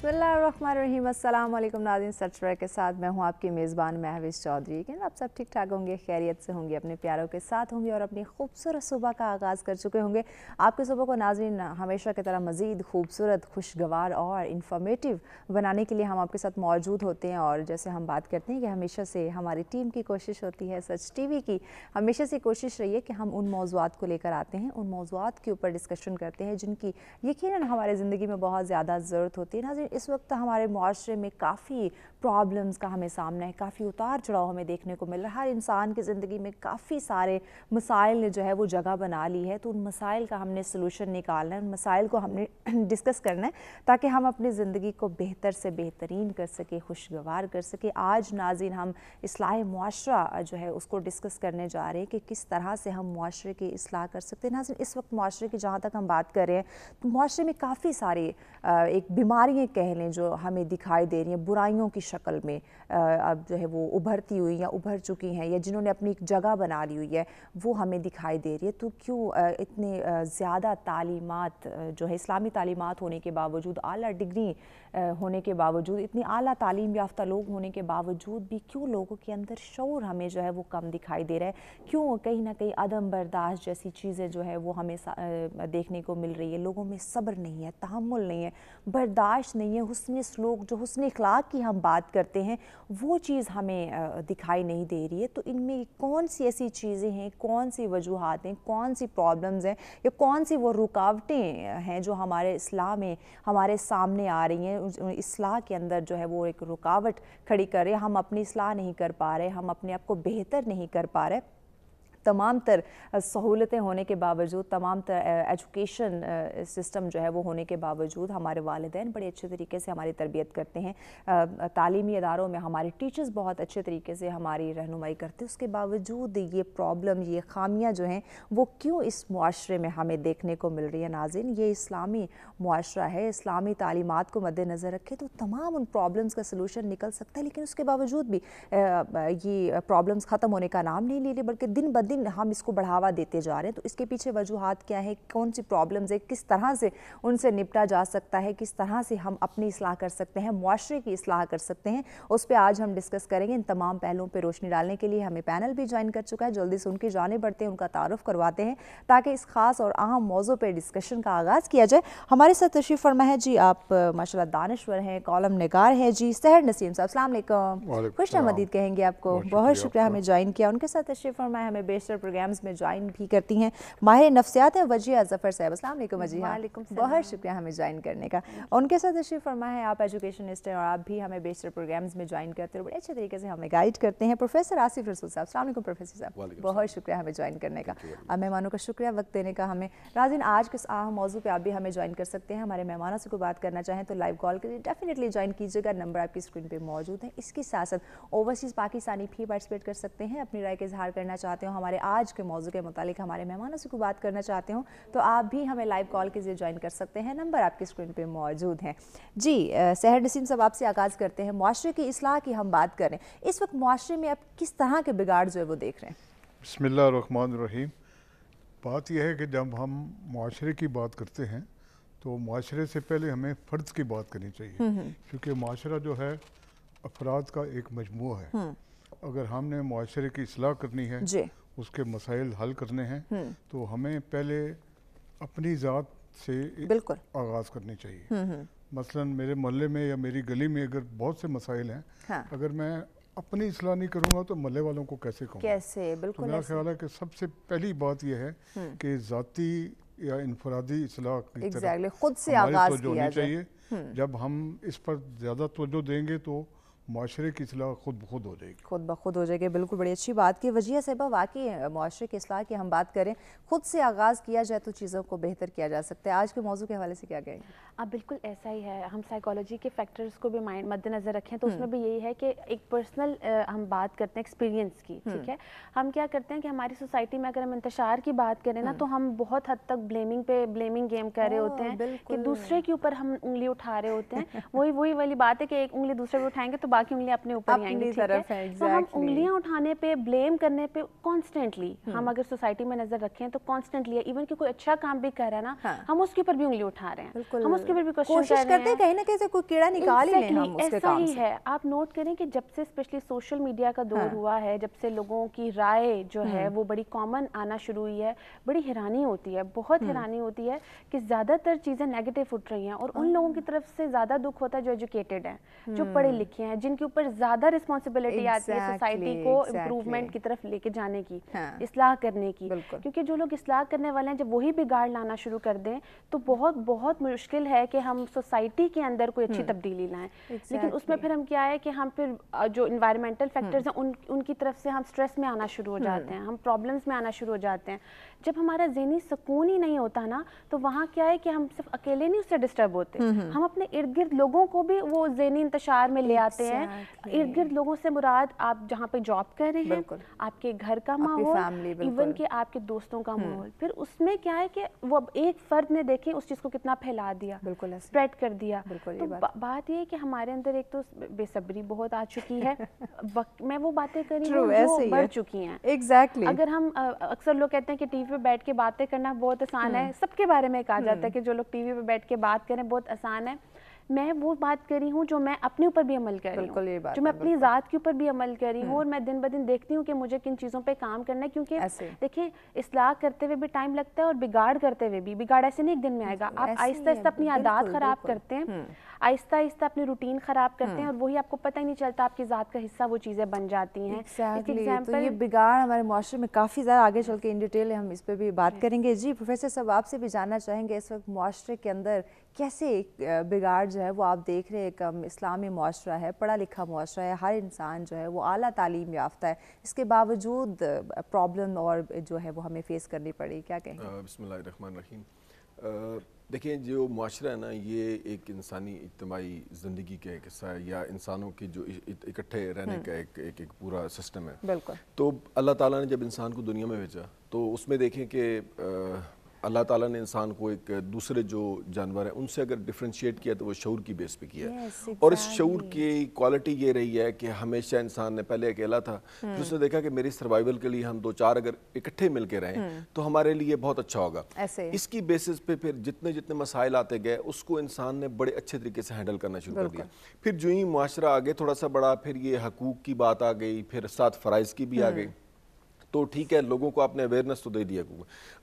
बसमिल अल्लाम नाजिन सचवर के साथ मैं हूँ आपकी मेज़बान महविश चौधरी के आप सब ठीक ठाक होंगे खैरियत से होंगे अपने प्यारों के साथ होंगे और अपनी खूबसूरत सुबह का आगाज़ कर चुके होंगे आपके सुबह को नाजिन हमेशा की तरह मज़ीद खूबसूरत खुशगवार और इन्फॉर्मेटिव बनाने के लिए हम आपके साथ मौजूद होते हैं और जैसे हम बात करते हैं कि हमेशा से हमारी टीम की कोशिश होती है सच टी की हमेशा से कोशिश रही है कि हम उन मौजूद को लेकर आते हैं उन मौजूद के ऊपर डिस्कशन करते हैं जिनकी यकीन हमारे ज़िंदगी में बहुत ज़्यादा ज़रूरत होती है नाजिन इस वक्त हमारे माशरे में काफ़ी प्रॉब्लम्स का हमें सामना है काफ़ी उतार चढ़ाव हमें देखने को मिल रहा है हर इंसान की ज़िंदगी में काफ़ी सारे मसाइल ने जो है वो जगह बना ली है तो उन मसाइल का हमने सलूशन निकालना है उन मसाइल को हमने डिस्कस करना है ताकि हम अपनी ज़िंदगी को बेहतर से बेहतरीन कर सके खुशगवार कर सके आज नाजिन हम असलाह माशरा जो है उसको डिस्कस करने जा रहे हैं कि किस तरह से हम माशरे की असलाह कर सकते हैं नाजिन इस वक्त माशरे की जहाँ तक हम बात कर रहे हैं तो माशरे में काफ़ी सारी एक बीमारियाँ कह लें जो हमें दिखाई दे रही हैं बुराइयों की शक्ल में अब जो है वो उभरती हुई या उभर चुकी हैं या जिन्होंने अपनी एक जगह बना ली हुई है वो हमें दिखाई दे रही है तो क्यों इतने ज़्यादा तालीमत जो है इस्लामी तालीमत होने के बावजूद अली डिग्री होने के बावजूद इतनी अली तालीम याफ्ता लोग होने के बावजूद भी क्यों लोगों के अंदर शौर हमें जो है वो कम दिखाई दे रहा है क्यों कहीं ना कहीं अदम बर्दाश्त जैसी चीज़ें जो है वो हमें देखने को मिल रही है लोगों में सब्र नहीं है तहमुल नहीं है बर्दाश्त नहीं है हुसन सलूक जो हुसन अखलाक की हम बात करते हैं वो चीज़ हमें दिखाई नहीं दे रही है तो इनमें कौन सी ऐसी चीज़ें हैं कौन सी वजूहत हैं कौन सी प्रॉब्लम्स हैं या कौन सी वो रुकावटें हैं जो हमारे असलाह में हमारे सामने आ रही हैं असलाह के अंदर जो है वो एक रुकावट खड़ी कर रहे हम अपनी असलाह नहीं कर पा रहे हम अपने आप को बेहतर नहीं कर पा रहे तमाम तर सहूलतें होने के बावजूद तमाम तर एजुकेशन सिस्टम जो है वो होने के बावजूद हमारे वालदेन बड़े अच्छे तरीके से हमारी तरबियत करते हैं तालीमी इदारों में हमारे टीचर्स बहुत अच्छे तरीके से हमारी रहनुमाई करते हैं उसके बावजूद ये प्रॉब्लम ये खामियाँ जो हैं वो क्यों इस माशरे में हमें देखने को मिल रही है नाजिन ये इस्लामी माशरा है इस्लामी तालीमत को मद्देनज़र रखें तो तमाम उन प्रॉब्लम्स का सलूशन निकल सकता है लेकिन उसके बावजूद भी ये प्रॉब्लम्स ख़त्म होने का नाम नहीं ले रही बल्कि दिन ब दिन हम इसको बढ़ावा देते जा रहे हैं तो इसके पीछे वजूहत क्या है कौन सी प्रॉब्लम्स है किस तरह से उनसे निपटा जा सकता है किस तरह से हम अपनी इसलाह कर सकते हैं माशरे की इसलाह कर सकते हैं उस पर आज हम डिस्कस करेंगे इन तमाम पहलुओं पर रोशनी डालने के लिए हमें पैनल भी ज्वाइन कर चुका है जल्दी से उनकी जाने बढ़ते हैं उनका तारफ़ करवाते हैं ताकि इस खास और अहम मौजों पर डिस्कशन का आगाज़ किया जाए हमारे साथ तशी फरमा है जी आप माशा दानश्वर हैं कॉलम नगार हैं जी सहर नसीम साहब अलैक्म खुश आमदीद कहेंगे आपको बहुत शुक्रिया हमें ज्वाइन किया उनके साथ तशरीफ़ फरमाए हमें बेशतर प्रोग्राम्स में ज्वाइन भी करती हैं माहिर नफ्सियात है वजिया जफ़र साहब असल वजिया वालेकुम बहुत शुक्रिया हमें ज्वाइन करने का उनके साथ तशरीफ़ फरमा है आप एजुकेशनिस्ट हैं और आप भी हमें बेशतर प्रोग्राम्स में ज्वाइन करते हैं बड़े अच्छे तरीके से हमें गाइड करते हैं प्रोफेसर आसिफ रसूल साहब अलैक्म प्रोफेसर साहब बहुत शुक्रिया हमें ज्वाइन करने का और मेहमानों का शुक्रिया वक्त देने का हमें नाजिन आज किस अहम मौजू पर आप भी हमें ज्वाइन कर सकते हैं हमारे मेहमानों से कोई बात करना चाहें तो लाइव कॉल करिए डेफिनेटली ज्वाइन कीजिएगा नंबर आपकी स्क्रीन पर मौजूद है इसके साथ साथ ओवरसीज़ पाकिस्तानी भी पार्टिसिपेट कर सकते हैं अपनी राय का इजहार करना चाहते हो हमारे हमारे आज के मौजू के मुतालिक हमारे मेहमानों से कोई बात करना चाहते हो तो आप भी हमें लाइव कॉल के जरिए ज्वाइन कर सकते हैं नंबर आपकी स्क्रीन पर मौजूद हैं जी सहर नसीम साहब आपसे आगाज़ करते हैं माशरे की असलाह की हम बात करें इस वक्त माशरे में आप किस तरह के बिगाड़ जो है वो देख रहे हैं बसमिल्ल बात यह है कि जब हम माशरे की बात करते हैं तो माशरे से पहले हमें फ़र्द की बात करनी चाहिए हम्म, हम्म। क्योंकि माशरा जो है अफराद का एक मजमू है हम्म। अगर हमने माशरे की असलाह करनी है उसके मसाइल हल करने हैं हम्म। तो हमें पहले अपनी ज़ात से आगाज़ करनी चाहिए हम्म, हम्म। मसलन मेरे मोहल्ले में या मेरी गली में अगर बहुत से मसाइल हैं हाँ। अगर मैं अपनी इसलाह नहीं करूँगा तो मोहल्ले वालों को कैसे कहूँगा कैसे बिल्कुल तो मेरा ख्याल है कि सबसे पहली बात यह है कि जाति या इनफरादी इसलाह की exactly. तरफ खुद से आगाज़ किया चाहिए जब हम इस पर ज़्यादा तोजो देंगे तो माशरे की असलाह खुद ब खुद हो जाएगी खुद ब खुद हो जाएगी बिल्कुल बड़ी अच्छी बात की वजह साहबा वाकई माशरे की असलाह की हम बात करें खुद से आगाज़ किया जाए तो चीज़ों को बेहतर किया जा सकता है आज के मौजू के हवाले से क्या कहेंगे आप हाँ, बिल्कुल ऐसा ही है हम साइकोलॉजी के फैक्टर्स को भी माइंड मद्देनज़र रखें तो उसमें हम्म। भी यही है कि एक पर्सनल हम बात करते हैं एक्सपीरियंस की ठीक हम्म। है हम क्या करते हैं कि हमारी सोसाइटी में अगर हम इंतजार की बात करें ना तो हम्म। हम बहुत हद तक ब्लेमिंग पे ब्लेमिंग गेम कर रहे होते हैं कि दूसरे के ऊपर हम उंगली उठा रहे होते हैं वही वही वाली बात है कि एक उंगली दूसरे पर उठाएंगे तो बाकी उंगली अपने ऊपर तो हम उंगलियाँ उठाने पर ब्लेम करने पर कॉन्स्टेंटली हम अगर सोसाइटी में नज़र रखें तो कॉन्स्टेंटली इवन की कोई अच्छा काम भी कर रहा है ना हाँ। हम उसके ऊपर भी उंगली उठा रहे हैं हम उसके के ऊपर भी क्वेश्चन कोशिश करते हैं कहीं ना कहीं कोई कीड़ा निकाल ही ही हम उसके ऐसा काम ही है आप नोट करें कि जब से स्पेशली सोशल मीडिया का दौर हाँ। हुआ है जब से लोगों की राय जो है हाँ। वो बड़ी कॉमन आना शुरू हुई है बड़ी हैरानी होती है बहुत हाँ। हैरानी होती है कि ज़्यादातर चीज़ें नेगेटिव उठ रही हैं और उन लोगों की तरफ से ज़्यादा दुख होता है जो एजुकेटेड है जो पढ़े लिखे हैं जिनके ऊपर ज़्यादा रिस्पॉन्सिबिलिटी आती है सोसाइटी को इम्प्रूवमेंट की तरफ लेके जाने की इसलाह करने की क्योंकि जो लोग इसलाह करने वाले हैं जब वही बिगाड़ लाना शुरू कर दें तो बहुत बहुत मुश्किल है है कि हम सोसाइटी के अंदर कोई अच्छी हम्म। तब्दीली लाएं exactly. लेकिन उसमें फिर हम क्या है कि हम फिर जो इन्वायरमेंटल हम्म। फैक्टर्स हैं उन उनकी तरफ से हम स्ट्रेस हम्म। में आना शुरू हो जाते हैं हम प्रॉब्लम्स में आना शुरू हो जाते हैं जब हमारा जहनी सुकून ही नहीं होता ना तो वहाँ क्या है कि हम सिर्फ अकेले नहीं उससे डिस्टर्ब होते हम्म, हम्म। हम अपने इर्द गिर्द लोगों को भी वो जहनी इंतशार में ले आते हैं इर्द गिर्द लोगों से मुराद आप जहाँ पे जॉब कर रहे हैं आपके घर का माहौल इवन के आपके दोस्तों का हम्म। माहौल फिर उसमें क्या है कि वो एक फर्द ने देखे उस चीज़ को कितना फैला दिया बिल्कुल स्प्रेड कर दिया तो बात यह है कि हमारे अंदर एक तो बेसब्री बहुत आ चुकी है मैं वो बातें हूँ बढ़ चुकी हैं एग्जैक्टली अगर हम अक्सर लोग कहते हैं कि टीवी पे बैठ के बातें करना बहुत आसान है हम्म। सबके बारे में कहा जाता है हम्म। कि जो लोग टीवी पे बैठ के बात करें बहुत आसान है मैं वो बात कर रही हूँ जो मैं अपने ऊपर भी अमल कर रही हूँ जो मैं अपनी ज़ात के ऊपर भी अमल कर रही हूँ और हम्म। मैं दिन ब दिन देखती हूँ कि मुझे किन चीज़ों पे काम करना है क्योंकि देखिए इसलाह करते हुए भी टाइम लगता है और बिगाड़ करते हुए भी बिगाड़ ऐसे नहीं एक दिन में आएगा आप आहिस्ता आहिस्ता अपनी आदत ख़राब करते हैं आहिस्ता आहिस्ता अपनी रूटीन ख़राब करते हैं हाँ। और वही आपको पता ही नहीं चलता आपकी ज़ात का हिस्सा वो चीज़ें बन जाती हैं exactly. तो ये बिगाड़ हमारे माशरे में काफ़ी ज़्यादा आगे चल के इन डिटेल हम इस पर भी बात करेंगे जी प्रोफेसर साहब आपसे भी जानना चाहेंगे इस वक्त माशरे के अंदर कैसे बिगाड़ जो है वो आप देख रहे हैं एक इस्लामी माशरा है पढ़ा लिखा माशरा है हर इंसान जो है वो आला तालीम याफ्ता है इसके बावजूद प्रॉब्लम और जो है वो हमें फेस करनी पड़ी क्या कहेंगे बसमीम देखिए जो माशरा है ना ये एक इंसानी इज्तमाही ज़िंदगी का एक हिस्सा है या इंसानों के जो इकट्ठे रहने हम्म। का एक एक, एक पूरा सिस्टम है बिल्कुल तो अल्लाह ताला ने जब इंसान को दुनिया में भेजा तो उसमें देखें कि अल्लाह ताला ने इंसान को एक दूसरे जो जानवर है उनसे अगर डिफ्रेंशिएट किया तो वो शूर की बेस पे किया yes, exactly. और इस शूर की क्वालिटी ये रही है कि हमेशा इंसान ने पहले अकेला था फिर hmm. उसने देखा कि मेरी सर्वाइवल के लिए हम दो चार अगर इकट्ठे मिल के रहें hmm. तो हमारे लिए बहुत अच्छा होगा इसकी बेसिस पे फिर जितने जितने मसाइल आते गए उसको इंसान ने बड़े अच्छे तरीके से हैंडल करना शुरू कर दिया फिर जो ही मुआरा आगे थोड़ा सा बड़ा फिर ये हकूक की बात आ गई फिर साथ फ़राइज़ की भी आ hmm. गई तो ठीक है लोगों को आपने अवेयरनेस तो दे दिया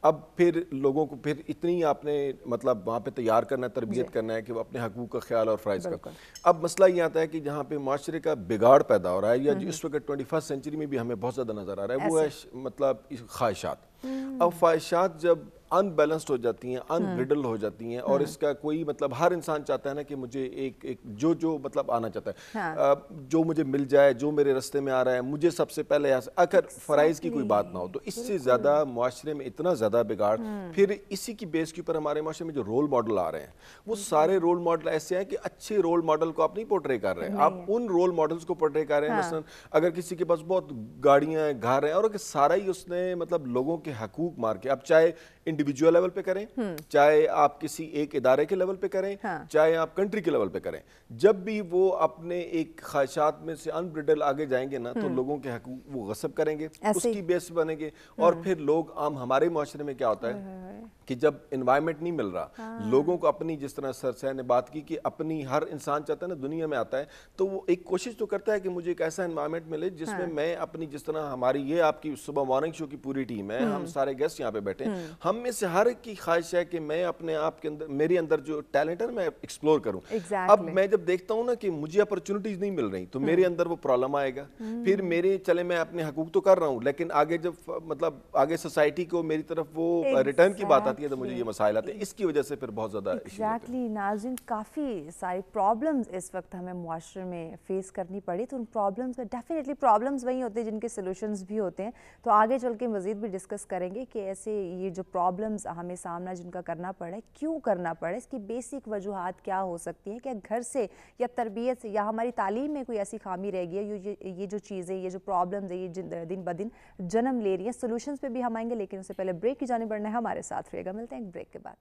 अब फिर लोगों को फिर इतनी आपने मतलब वहाँ पे तैयार करना है तरबियत करना है कि वो अपने हकूक का ख्याल और फ़राइज का अब मसला ये आता है कि जहाँ पे माशरे का बिगाड़ पैदा हो रहा है या जिस हम्म, हम्म। वक्त ट्वेंटी फर्स्ट सेंचुरी में भी हमें बहुत ज़्यादा नज़र आ रहा है वो है मतलब ख्वाहिशात हम्म। अब ख्वाहिशात जब अनबैलेंस्ड हो जाती हैं अनब्रिडल हाँ। हो जाती हैं और हाँ। इसका कोई मतलब हर इंसान चाहता है ना कि मुझे एक एक जो जो मतलब आना चाहता है हाँ। जो मुझे मिल जाए जो मेरे रस्ते में आ रहा है मुझे सबसे पहले अगर फ़राइज़ की कोई बात ना हो तो इससे ज़्यादा माशरे में इतना ज़्यादा बिगाड़ फिर इसी की बेस के ऊपर हमारे माशरे में जो रोल मॉडल आ रहे हैं वो सारे रोल मॉडल ऐसे हैं कि अच्छे रोल मॉडल को आप नहीं पोर्ट्रे कर रहे हैं आप उन रोल मॉडल्स को पोर्ट्रे कर रहे हैं मसलन अगर किसी के पास बहुत गाड़ियाँ हैं घर हैं और सारा ही उसने मतलब लोगों के हकूक मार के अब चाहे इंडिविजुअल लेवल पे करें हम्म। चाहे आप किसी एक इदारे के लेवल पे करें हाँ। चाहे आप कंट्री के लेवल पे करें जब भी वो अपने एक ख्वाहिशात में से अनब्रिडल आगे जाएंगे ना तो हम्म। लोगों के हकूक वो गसब करेंगे उसकी बेस बनेंगे हम्म। और फिर लोग आम हमारे माशरे में क्या होता है कि जब इन्वायरमेंट नहीं मिल रहा हाँ। लोगों को अपनी जिस तरह सरसह ने बात की कि अपनी हर इंसान चाहता है ना दुनिया में आता है तो वो एक कोशिश तो करता है कि मुझे एक ऐसा इन्वायरमेंट मिले जिसमें हाँ। मैं अपनी जिस तरह हमारी ये आपकी सुबह मॉर्निंग शो की पूरी टीम है हम सारे गेस्ट यहाँ पे बैठे हम हम में से हर की ख्वाहिश है कि मैं अपने आप के अंदर मेरे अंदर जो टैलेंट है मैं एक्सप्लोर करूं exactly. अब मैं जब देखता हूं ना कि मुझे अपॉर्चुनिटीज नहीं मिल रही तो मेरे hmm. अंदर वो प्रॉब्लम आएगा hmm. फिर मेरे चले मैं अपने हकूक तो कर रहा हूं लेकिन आगे जब मतलब आगे सोसाइटी को मेरी तरफ वो exactly. रिटर्न की बात आती है तो मुझे ये मसाइल आते हैं इसकी वजह से फिर बहुत ज़्यादा एग्जैक्टली नाजिन काफ़ी सारी प्रॉब्लम इस वक्त हमें मुआरे में फेस करनी पड़ी तो उन प्रॉब्लम में डेफिनेटली प्रॉब्लम वही होते हैं जिनके सोल्यूशन भी होते हैं तो आगे चल के मज़ीद भी डिस्कस करेंगे कि ऐसे ये जो प्रॉब्लम प्रॉब्लम्स हमें सामना जिनका करना पड़ा क्यों करना पड़ा इसकी बेसिक वजूहत क्या हो सकती है क्या घर से या तरबियत से या हमारी तालीम में कोई ऐसी खामी रह गई है ये जो चीज़ें ये जो प्रॉब्लम्स है ये दिन ब दिन जन्म ले रही है सोल्यूशन पर भी हम आएंगे लेकिन उससे पहले ब्रेक की जाने बढ़ना है हमारे साथ रहेगा मिलते हैं एक ब्रेक के बाद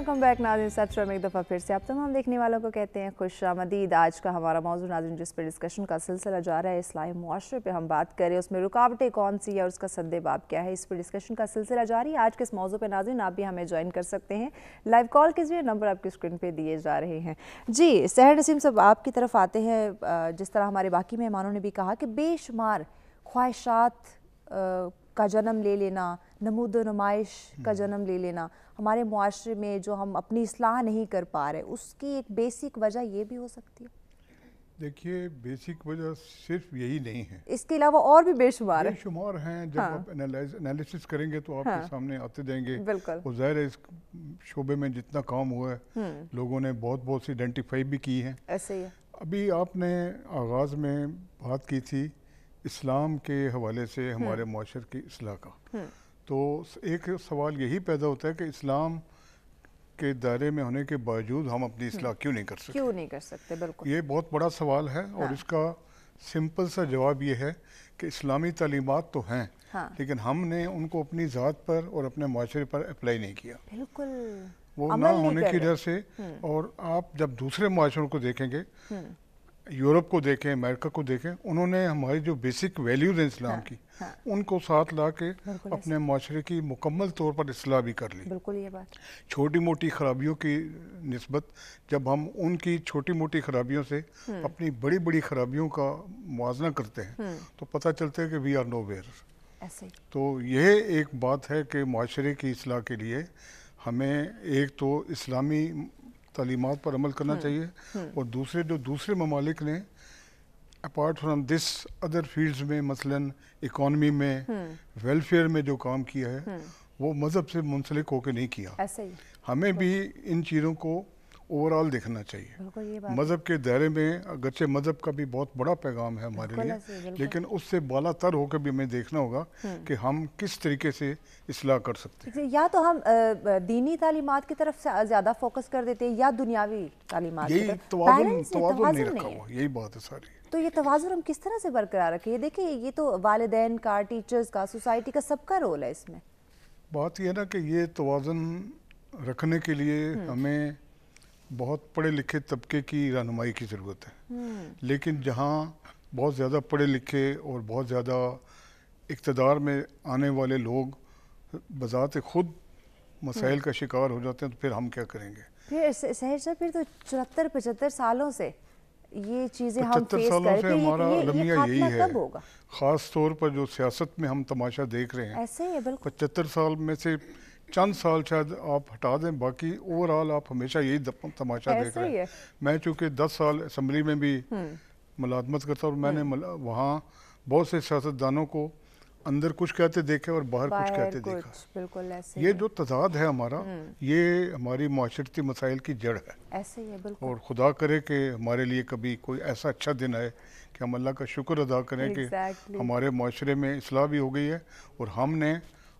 वेलकम बैक नाजिन सत्र में एक दफ़ा फिर से आप तमाम देखने वालों को कहते हैं खुश आमदीद आज का हमारा मौजूद नाजिन जिस पर डिस्कशन का सिलसिला जा रहा है इस्लाही माशरे पर हम बात करें उसमें रुकावटें कौन सी है और उसका सद्देबाब क्या है इस पर डिस्कशन का सिलसिला जारी है आज के इस मौजू पर नाजिन आप भी हमें ज्वाइन कर सकते हैं लाइव कॉल के जरिए नंबर आपकी स्क्रीन पर दिए जा रहे हैं जी सहर नसीम सब आपकी तरफ आते हैं जिस तरह हमारे बाकी मेहमानों ने भी कहा कि बेशुमार ख्वाहिशात का जन्म ले लेना नमूद नुमाइश का हम्म। जन्म ले लेना हमारे माशरे में जो हम अपनी असलाह नहीं कर पा रहे उसकी एक बेसिक वजह ये भी हो सकती है देखिए बेसिक वजह सिर्फ यही नहीं है इसके अलावा और भी बेशुमार है बेशुमार हैं जब हाँ। आप एनालिसिस करेंगे तो आपके हाँ। सामने आते जाएंगे बिल्कुल जाहिर है इस शोबे में जितना काम हुआ है हम्म। लोगों ने बहुत बहुत सी आइडेंटिफाई भी की है ऐसे ही है। अभी आपने आगाज़ में बात की थी इस्लाम के हवाले से हम्म। हमारे माशर की असलाह का हम्म। तो एक सवाल यही पैदा होता है कि इस्लाम के दायरे में होने के बावजूद हम अपनी हम्म। इसलाह क्यों नहीं कर सकते क्यों नहीं कर सकते बिल्कुल ये बहुत बड़ा सवाल है हाँ। और इसका सिंपल सा जवाब ये है कि इस्लामी तलीमत तो हैं हाँ। लेकिन हमने उनको अपनी ज़ात पर और अपने माशरे पर अप्लाई नहीं किया बिल्कुल वो ना होने की वजह से हम्म। और आप जब दूसरे माशरों को देखेंगे हम्म। यूरोप को देखें अमेरिका को देखें उन्होंने हमारी जो बेसिक वैल्यूज हैं इस्लाम हाँ, की हाँ, उनको साथ ला के अपने माशरे की मुकम्मल तौर पर असलाह भी कर ली बिल्कुल ये बात छोटी मोटी खराबियों की नस्बत जब हम उनकी छोटी मोटी खराबियों से हम्म। अपनी बड़ी बड़ी खराबियों का मुआजना करते हैं हम्म। तो पता चलता है कि वी आर नो वेयर तो यह एक बात है कि माशरे की असलाह के लिए हमें एक तो इस्लामी तालीमत पर अमल करना हम्म, चाहिए हम्म। और दूसरे जो दूसरे ममालिक ने apart from this other fields में मसलन इकॉनमी में वेलफेयर हम्म। में जो काम किया है वो मज़हब से मुंसलिक होकर नहीं किया हमें भी इन चीज़ों को ओवरऑल देखना चाहिए मज़हब के दायरे में अगरचे मज़हब का भी बहुत बड़ा पैगाम है हमारे लिए लेकिन उससे बाला तर होकर भी हमें देखना होगा हम्म। कि हम किस तरीके से इसलाह कर सकते हैं या तो हम दीनी तालीमत की तरफ से ज़्यादा फोकस कर देते हैं या दुनियावी तालीमत यही तोज़ुन नहीं रखा हुआ यही बात है सारी तो ये तोज़ुन हम किस तरह से बरकरार रखें ये देखिए ये तो वालदेन का टीचर्स का सोसाइटी का सबका रोल है इसमें बात यह ना कि ये तोज़ुन रखने के लिए हम्म। हमें बहुत पढ़े लिखे तबके की रहनुमाई की ज़रूरत है हम्म। लेकिन जहाँ बहुत ज़्यादा पढ़े लिखे और बहुत ज़्यादा इकतदार में आने वाले लोग बजात खुद मसाइल हम्म। का शिकार हो जाते हैं तो फिर हम क्या करेंगे फिर सहर साहब फिर तो चौहत्तर पचहत्तर सालों से ये चीज़ें हम फेस सालों से हमारा अलमिया यही है ख़ास तौर पर जो सियासत में हम तमाशा देख रहे हैं ऐसे ही है पचहत्तर साल में से चंद साल शायद आप हटा दें बाकी ओवरऑल आप हमेशा यही तमाशा देख रहे हैं मैं चूंकि दस साल असम्बली में भी हम्म। मुलाजमत करता और मैंने हम्म। वहाँ बहुत से सियासतदानों को अंदर कुछ कहते देखे और बाहर, कुछ कहते कुछ, देखा बिल्कुल ऐसे ये जो तजाद है हमारा हम्म। ये हमारी माशरती मसाइल की जड़ है ऐसे ही बिल्कुल और खुदा करे कि हमारे लिए कभी कोई ऐसा अच्छा दिन आए कि हम अल्लाह का शुक्र अदा करें exactly. कि हमारे माशरे में असलाह भी हो गई है और हमने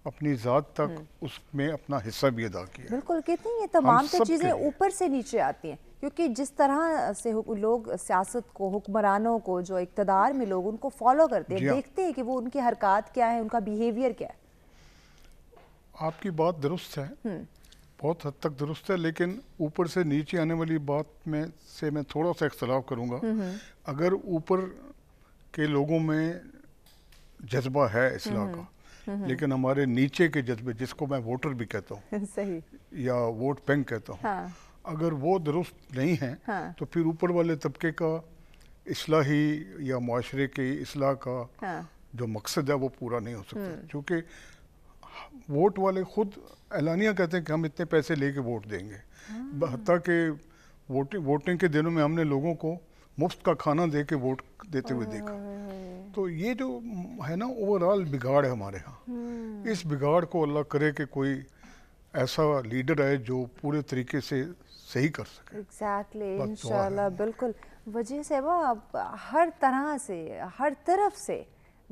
अपनी ज़ात तक हम्म। उसमें अपना हिस्सा भी अदा किया बिल्कुल कहते हैं ये तमाम तो चीज़ें ऊपर से नीचे आती हैं क्योंकि जिस तरह से लोग सियासत को हुक्मरानों को जो इकतदार में लोग उनको फॉलो करते हैं हाँ। देखते हैं कि वो उनकी हरकत क्या है उनका बिहेवियर क्या है आपकी बात दुरुस्त है हम्म। बहुत हद तक दुरुस्त है लेकिन ऊपर से नीचे आने वाली बात में से मैं थोड़ा सा इख्तलाफ करूँगा हम्म, अगर ऊपर के लोगों में जज्बा है इस्लाह का हम्म। लेकिन हमारे नीचे के जज्बे जिसको मैं वोटर भी कहता हूँ या वोट बैंक कहता हूँ हाँ। अगर वो दुरुस्त नहीं है हाँ। तो फिर ऊपर वाले तबके का इसलाही या माशरे के असलाह का हाँ। जो मकसद है वो पूरा नहीं हो सकता हम्म। क्योंकि वोट वाले खुद ऐलानिया कहते हैं कि हम इतने पैसे लेके वोट देंगे हाँ। हत्या के वोटिंग वोटिंग के दिनों में हमने लोगों को मुफ्त का खाना दे के वोट देते हुए देखा तो ये जो है ना ओवरऑल बिगाड़ है हमारे यहाँ हम्म। इस बिगाड़ को अल्लाह करे कि कोई ऐसा लीडर है जो पूरे तरीके से सही कर सके एग्जैक्टली exactly, इंशाल्लाह तो बिल्कुल वजह से वो हर तरह से हर तरफ से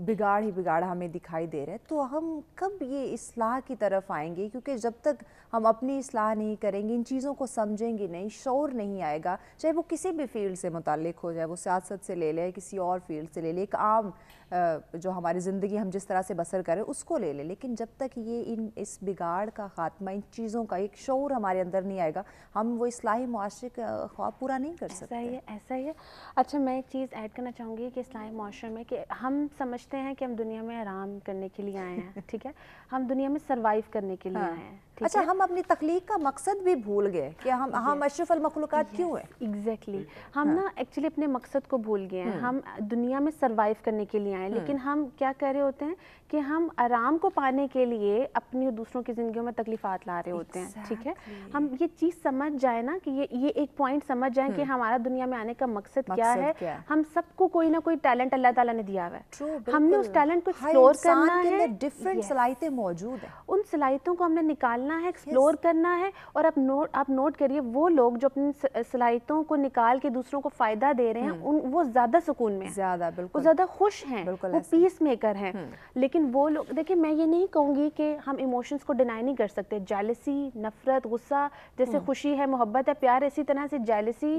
बिगाड़ ही बिगाड़ हमें दिखाई दे रहे हैं तो हम कब ये असलाह की तरफ आएंगे क्योंकि जब तक हम अपनी असलाह नहीं करेंगे इन चीज़ों को समझेंगे नहीं शोर नहीं आएगा चाहे वो किसी भी फील्ड से मुतल हो जाए वो सियासत से ले लें किसी और फील्ड से ले लें एक आम जो हमारी ज़िंदगी हम जिस तरह से बसर करें उसको ले लें लेकिन जब तक ये इन इस बिगाड़ का खात्मा इन चीज़ों का एक शौर हमारे अंदर नहीं आएगा हम वो इस्लाही माशरे का ख्वाब पूरा नहीं कर सकते ऐसा ही है ऐसा ही है अच्छा मैं एक चीज़ ऐड करना चाहूँगी कि इस्लाही माशरे में कि हम समझते हैं कि हम दुनिया में आराम करने के लिए आए हैं ठीक है हम दुनिया में सर्वाइव करने के लिए हाँ। आए हैं अच्छा हम अपनी तकलीफ का मकसद भी भूल गए कि हम हम अशरफ मखलूक़ात क्यों है एग्जैक्टली हम हाँ। ना एक्चुअली अपने मकसद को भूल गए हैं हम्म। हम दुनिया में सर्वाइव करने के लिए आए हम्म। लेकिन हम क्या कर रहे होते हैं कि हम आराम को पाने के लिए अपनी दूसरों की ज़िंदगी में तकलीफात ला रहे होते हैं ठीक है हम ये चीज़ समझ जाए ना कि ये ये एक पॉइंट समझ जाए कि हम्म। हमारा दुनिया में आने का मकसद क्या है हम सबको कोई ना कोई टैलेंट अल्लाह तला ने दिया हुआ है हमने उस टैलेंट को एक्सप्लोर करना है डिफरेंट सलाहियतें मौजूद है उन सलाहियतों को हमने निकालना जाना है एक्सप्लोर yes. करना है और आप नोट आप नोट करिए वो लोग जो अपनी सलाहितों को निकाल के दूसरों को फ़ायदा दे रहे हैं हम्म। उन वो ज़्यादा सुकून में ज़्यादा बिल्कुल ज़्यादा खुश हैं वो पीस मेकर हैं हम्म। लेकिन वो लोग देखिए मैं ये नहीं कहूंगी कि हम इमोशंस को डिनाई नहीं कर सकते जेलसी नफरत गुस्सा जैसे हम्म। खुशी है मोहब्बत है प्यार इसी तरह से जेलसी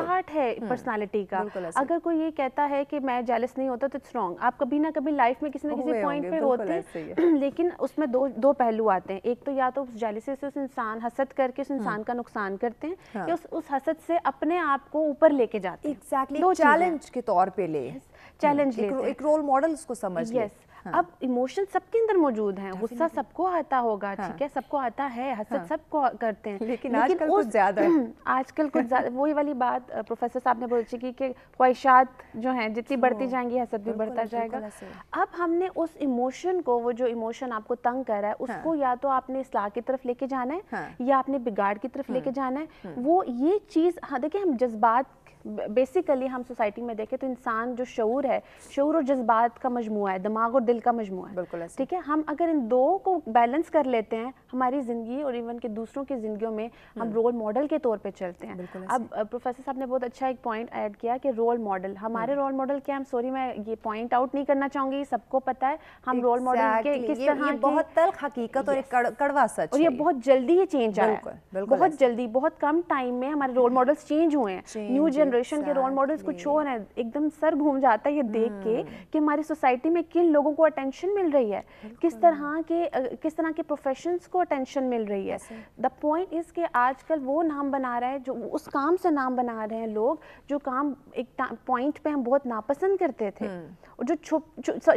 पार्ट है पर्सनैलिटी का अगर कोई ये कहता है कि मैं जेलस नहीं होता तो इट्स रॉन्ग आप कभी ना कभी लाइफ में किसी ना किसी पॉइंट पे होते हैं लेकिन उसमें इसमें दो दो पहलू आते हैं एक तो या तो उस जालिसे से उस इंसान हसद करके उस हाँ। इंसान का नुकसान करते हैं हाँ। या उस, उस हसद से अपने आप को ऊपर लेके जाते हैं एग्जैक्टली exactly, चैलेंज के तौर पे ले चैलेंज हाँ, एक, एक रोल मॉडल उसको समझ यस हाँ। अब इमोशन सबके अंदर मौजूद हैं गुस्सा सबको आता होगा हाँ। ठीक हाँ। है सबको आता है हसद हाँ। सबको करते हैं लेकिन, लेकिन आजकल कुछ ज़्यादा है आजकल कुछ ज़्यादा वही वाली बात प्रोफेसर साहब ने बोल चुकी कि ख्वाहिशात जो हैं जितनी बढ़ती जाएंगी हसद भी बढ़ता जाएगा अब हमने उस इमोशन को वो जो इमोशन आपको तंग कर रहा है हाँ। उसको या तो आपने इसलाह की तरफ लेके जाना है हाँ। या आपने बिगाड़ की तरफ हम्म। लेके जाना है हम्म। वो ये चीज़ देखिये हम जज्बात बेसिकली हम सोसाइटी में देखें तो इंसान जो शूर है शूर और जज्बात का मजमू है दिमाग और दिल का मजमू है बिल्कुल ठीक है हम अगर इन दो को बैलेंस कर लेते हैं हमारी ज़िंदगी और इवन के दूसरों की ज़िंदगियों में हम रोल हम्म। मॉडल के तौर पर चलते हैं अब प्रोफेसर साहब ने बहुत अच्छा एक पॉइंट ऐड किया कि रोल मॉडल हमारे रोल हम्म। मॉडल क्या हम सॉरी मैं ये पॉइंट आउट नहीं करना चाहूँगी सबको पता है हम रोल मॉडल के किस तरह बहुत तल्ख हकीकत और कड़वा सच और ये बहुत जल्दी ये चेंज आया बहुत जल्दी बहुत कम टाइम में हमारे रोल मॉडल्स चेंज हुए हैं न्यू जनरेशन जनरेशन के रोल मॉडल्स कुछ और हैं एकदम सर घूम जाता है ये देख के हम्म। कि हमारी सोसाइटी में किन लोगों को अटेंशन मिल रही है किस तरह के किस तरह के प्रोफेशन को अटेंशन मिल रही है द पॉइंट इज़ के आजकल वो नाम बना रहा है जो उस काम से नाम बना रहे हैं लोग जो काम एक पॉइंट पे हम बहुत नापसंद करते थे हम्म। और जो छुप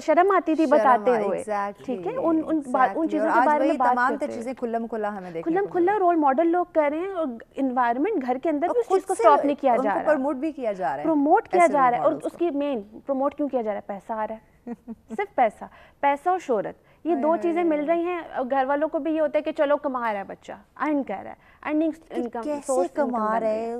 शर्म आती थी बताते हुए ठीक है उन उन उन चीज़ों के बारे में बात तो चीज़ें खुल्लम खुला हमें खुल्लम खुल्ला रोल मॉडल लोग कर रहे हैं और इन्वायरमेंट घर के अंदर भी उस चीज़ को स्टॉप नहीं किया जा रहा प्रमोट भी किया जा रहा है प्रमोट किया e जा रहा है और उसकी मेन प्रमोट क्यों किया जा रहा है पैसा आ रहा है सिर्फ पैसा पैसा और शोहरत ये दो चीज़ें मिल रही हैं घर वालों को भी ये होता है कि चलो कमा रहा है बच्चा अर्न कर रहा है अर्निंग इनकम सोर्स कमा रहे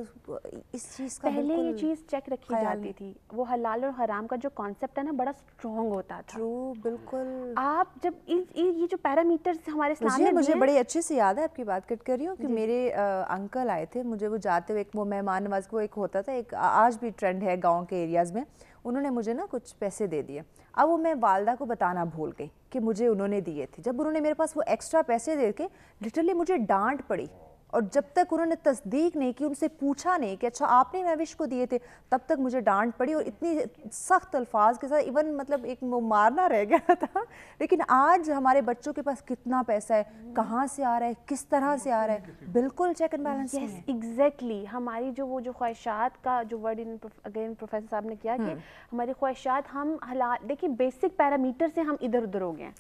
इस चीज़ का पहले ये चीज़ चेक रखी जाती थी वो हलाल और हराम का जो कॉन्सेप्ट है ना बड़ा स्ट्रॉन्ग होता था ट्रू बिल्कुल आप जब ये जो पैरामीटर्स हमारे मुझे, मुझे बड़े अच्छे से याद है आपकी बात कट कर रही हूँ कि मेरे अंकल आए थे मुझे वो जाते हुए एक वो मेहमान नवाज वो एक होता था एक आज भी ट्रेंड है गाँव के एरियाज़ में उन्होंने मुझे ना कुछ पैसे दे दिए अब वो मैं वालदा को बताना भूल गई कि मुझे उन्होंने दिए थे जब उन्होंने मेरे पास वो एक्स्ट्रा पैसे दे के लिटरली मुझे डांट पड़ी और जब तक उन्होंने तस्दीक नहीं की उनसे पूछा नहीं कि अच्छा आपने महविश को दिए थे तब तक मुझे डांट पड़ी और इतनी सख्त अल्फाज के साथ इवन मतलब एक मारना रह गया था लेकिन आज हमारे बच्चों के पास कितना पैसा है हम्म। कहाँ से आ रहा है किस तरह से आ रहा है बिल्कुल चेक एंड बैलेंस एग्जैक्टली हमारी जो वो जो ख्वाहिशात का जो वर्ड इन अगेन प्रोफेसर साहब ने किया कि हम्म। हमारी ख्वाहिशात हम हला देखिए बेसिक पैरामीटर से हम इधर उधर हो गए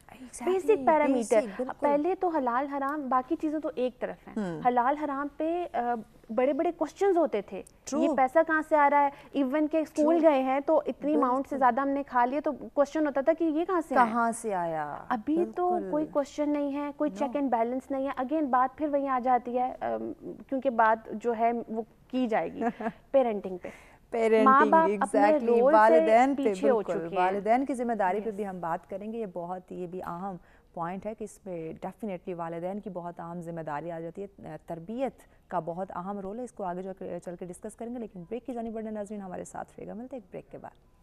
बेसिक पैरामीटर पहले तो हलाल हराम बाकी चीज़ें तो एक तरफ है हम्म। हलाल हलाल हराम पे बड़े बड़े क्वेश्चंस होते थे True. ये पैसा कहाँ से आ रहा है इवन के स्कूल गए हैं तो इतनी अमाउंट से ज्यादा हमने खा लिया तो क्वेश्चन होता था कि ये कहाँ से कहाँ से आया अभी तो बिल्कुल. तो कोई क्वेश्चन नहीं है कोई चेक एंड बैलेंस नहीं है अगेन बात फिर वही आ जाती है क्योंकि बात जो है वो की जाएगी पेरेंटिंग पे एग्जैक्टली वालदेन पे बिल्कुल वालदेन की जिम्मेदारी yes. पे भी हम बात करेंगे ये बहुत ये भी अहम पॉइंट है कि इसमें डेफिनेटली वालदेन की बहुत अहम जिम्मेदारी आ जाती है तरबियत का बहुत अहम रोल है इसको आगे जाकर चल के डिस्कस करेंगे लेकिन ब्रेक की जानी बढ़ने नजरिन हमारे साथ रहेगा मिलते एक ब्रेक के बाद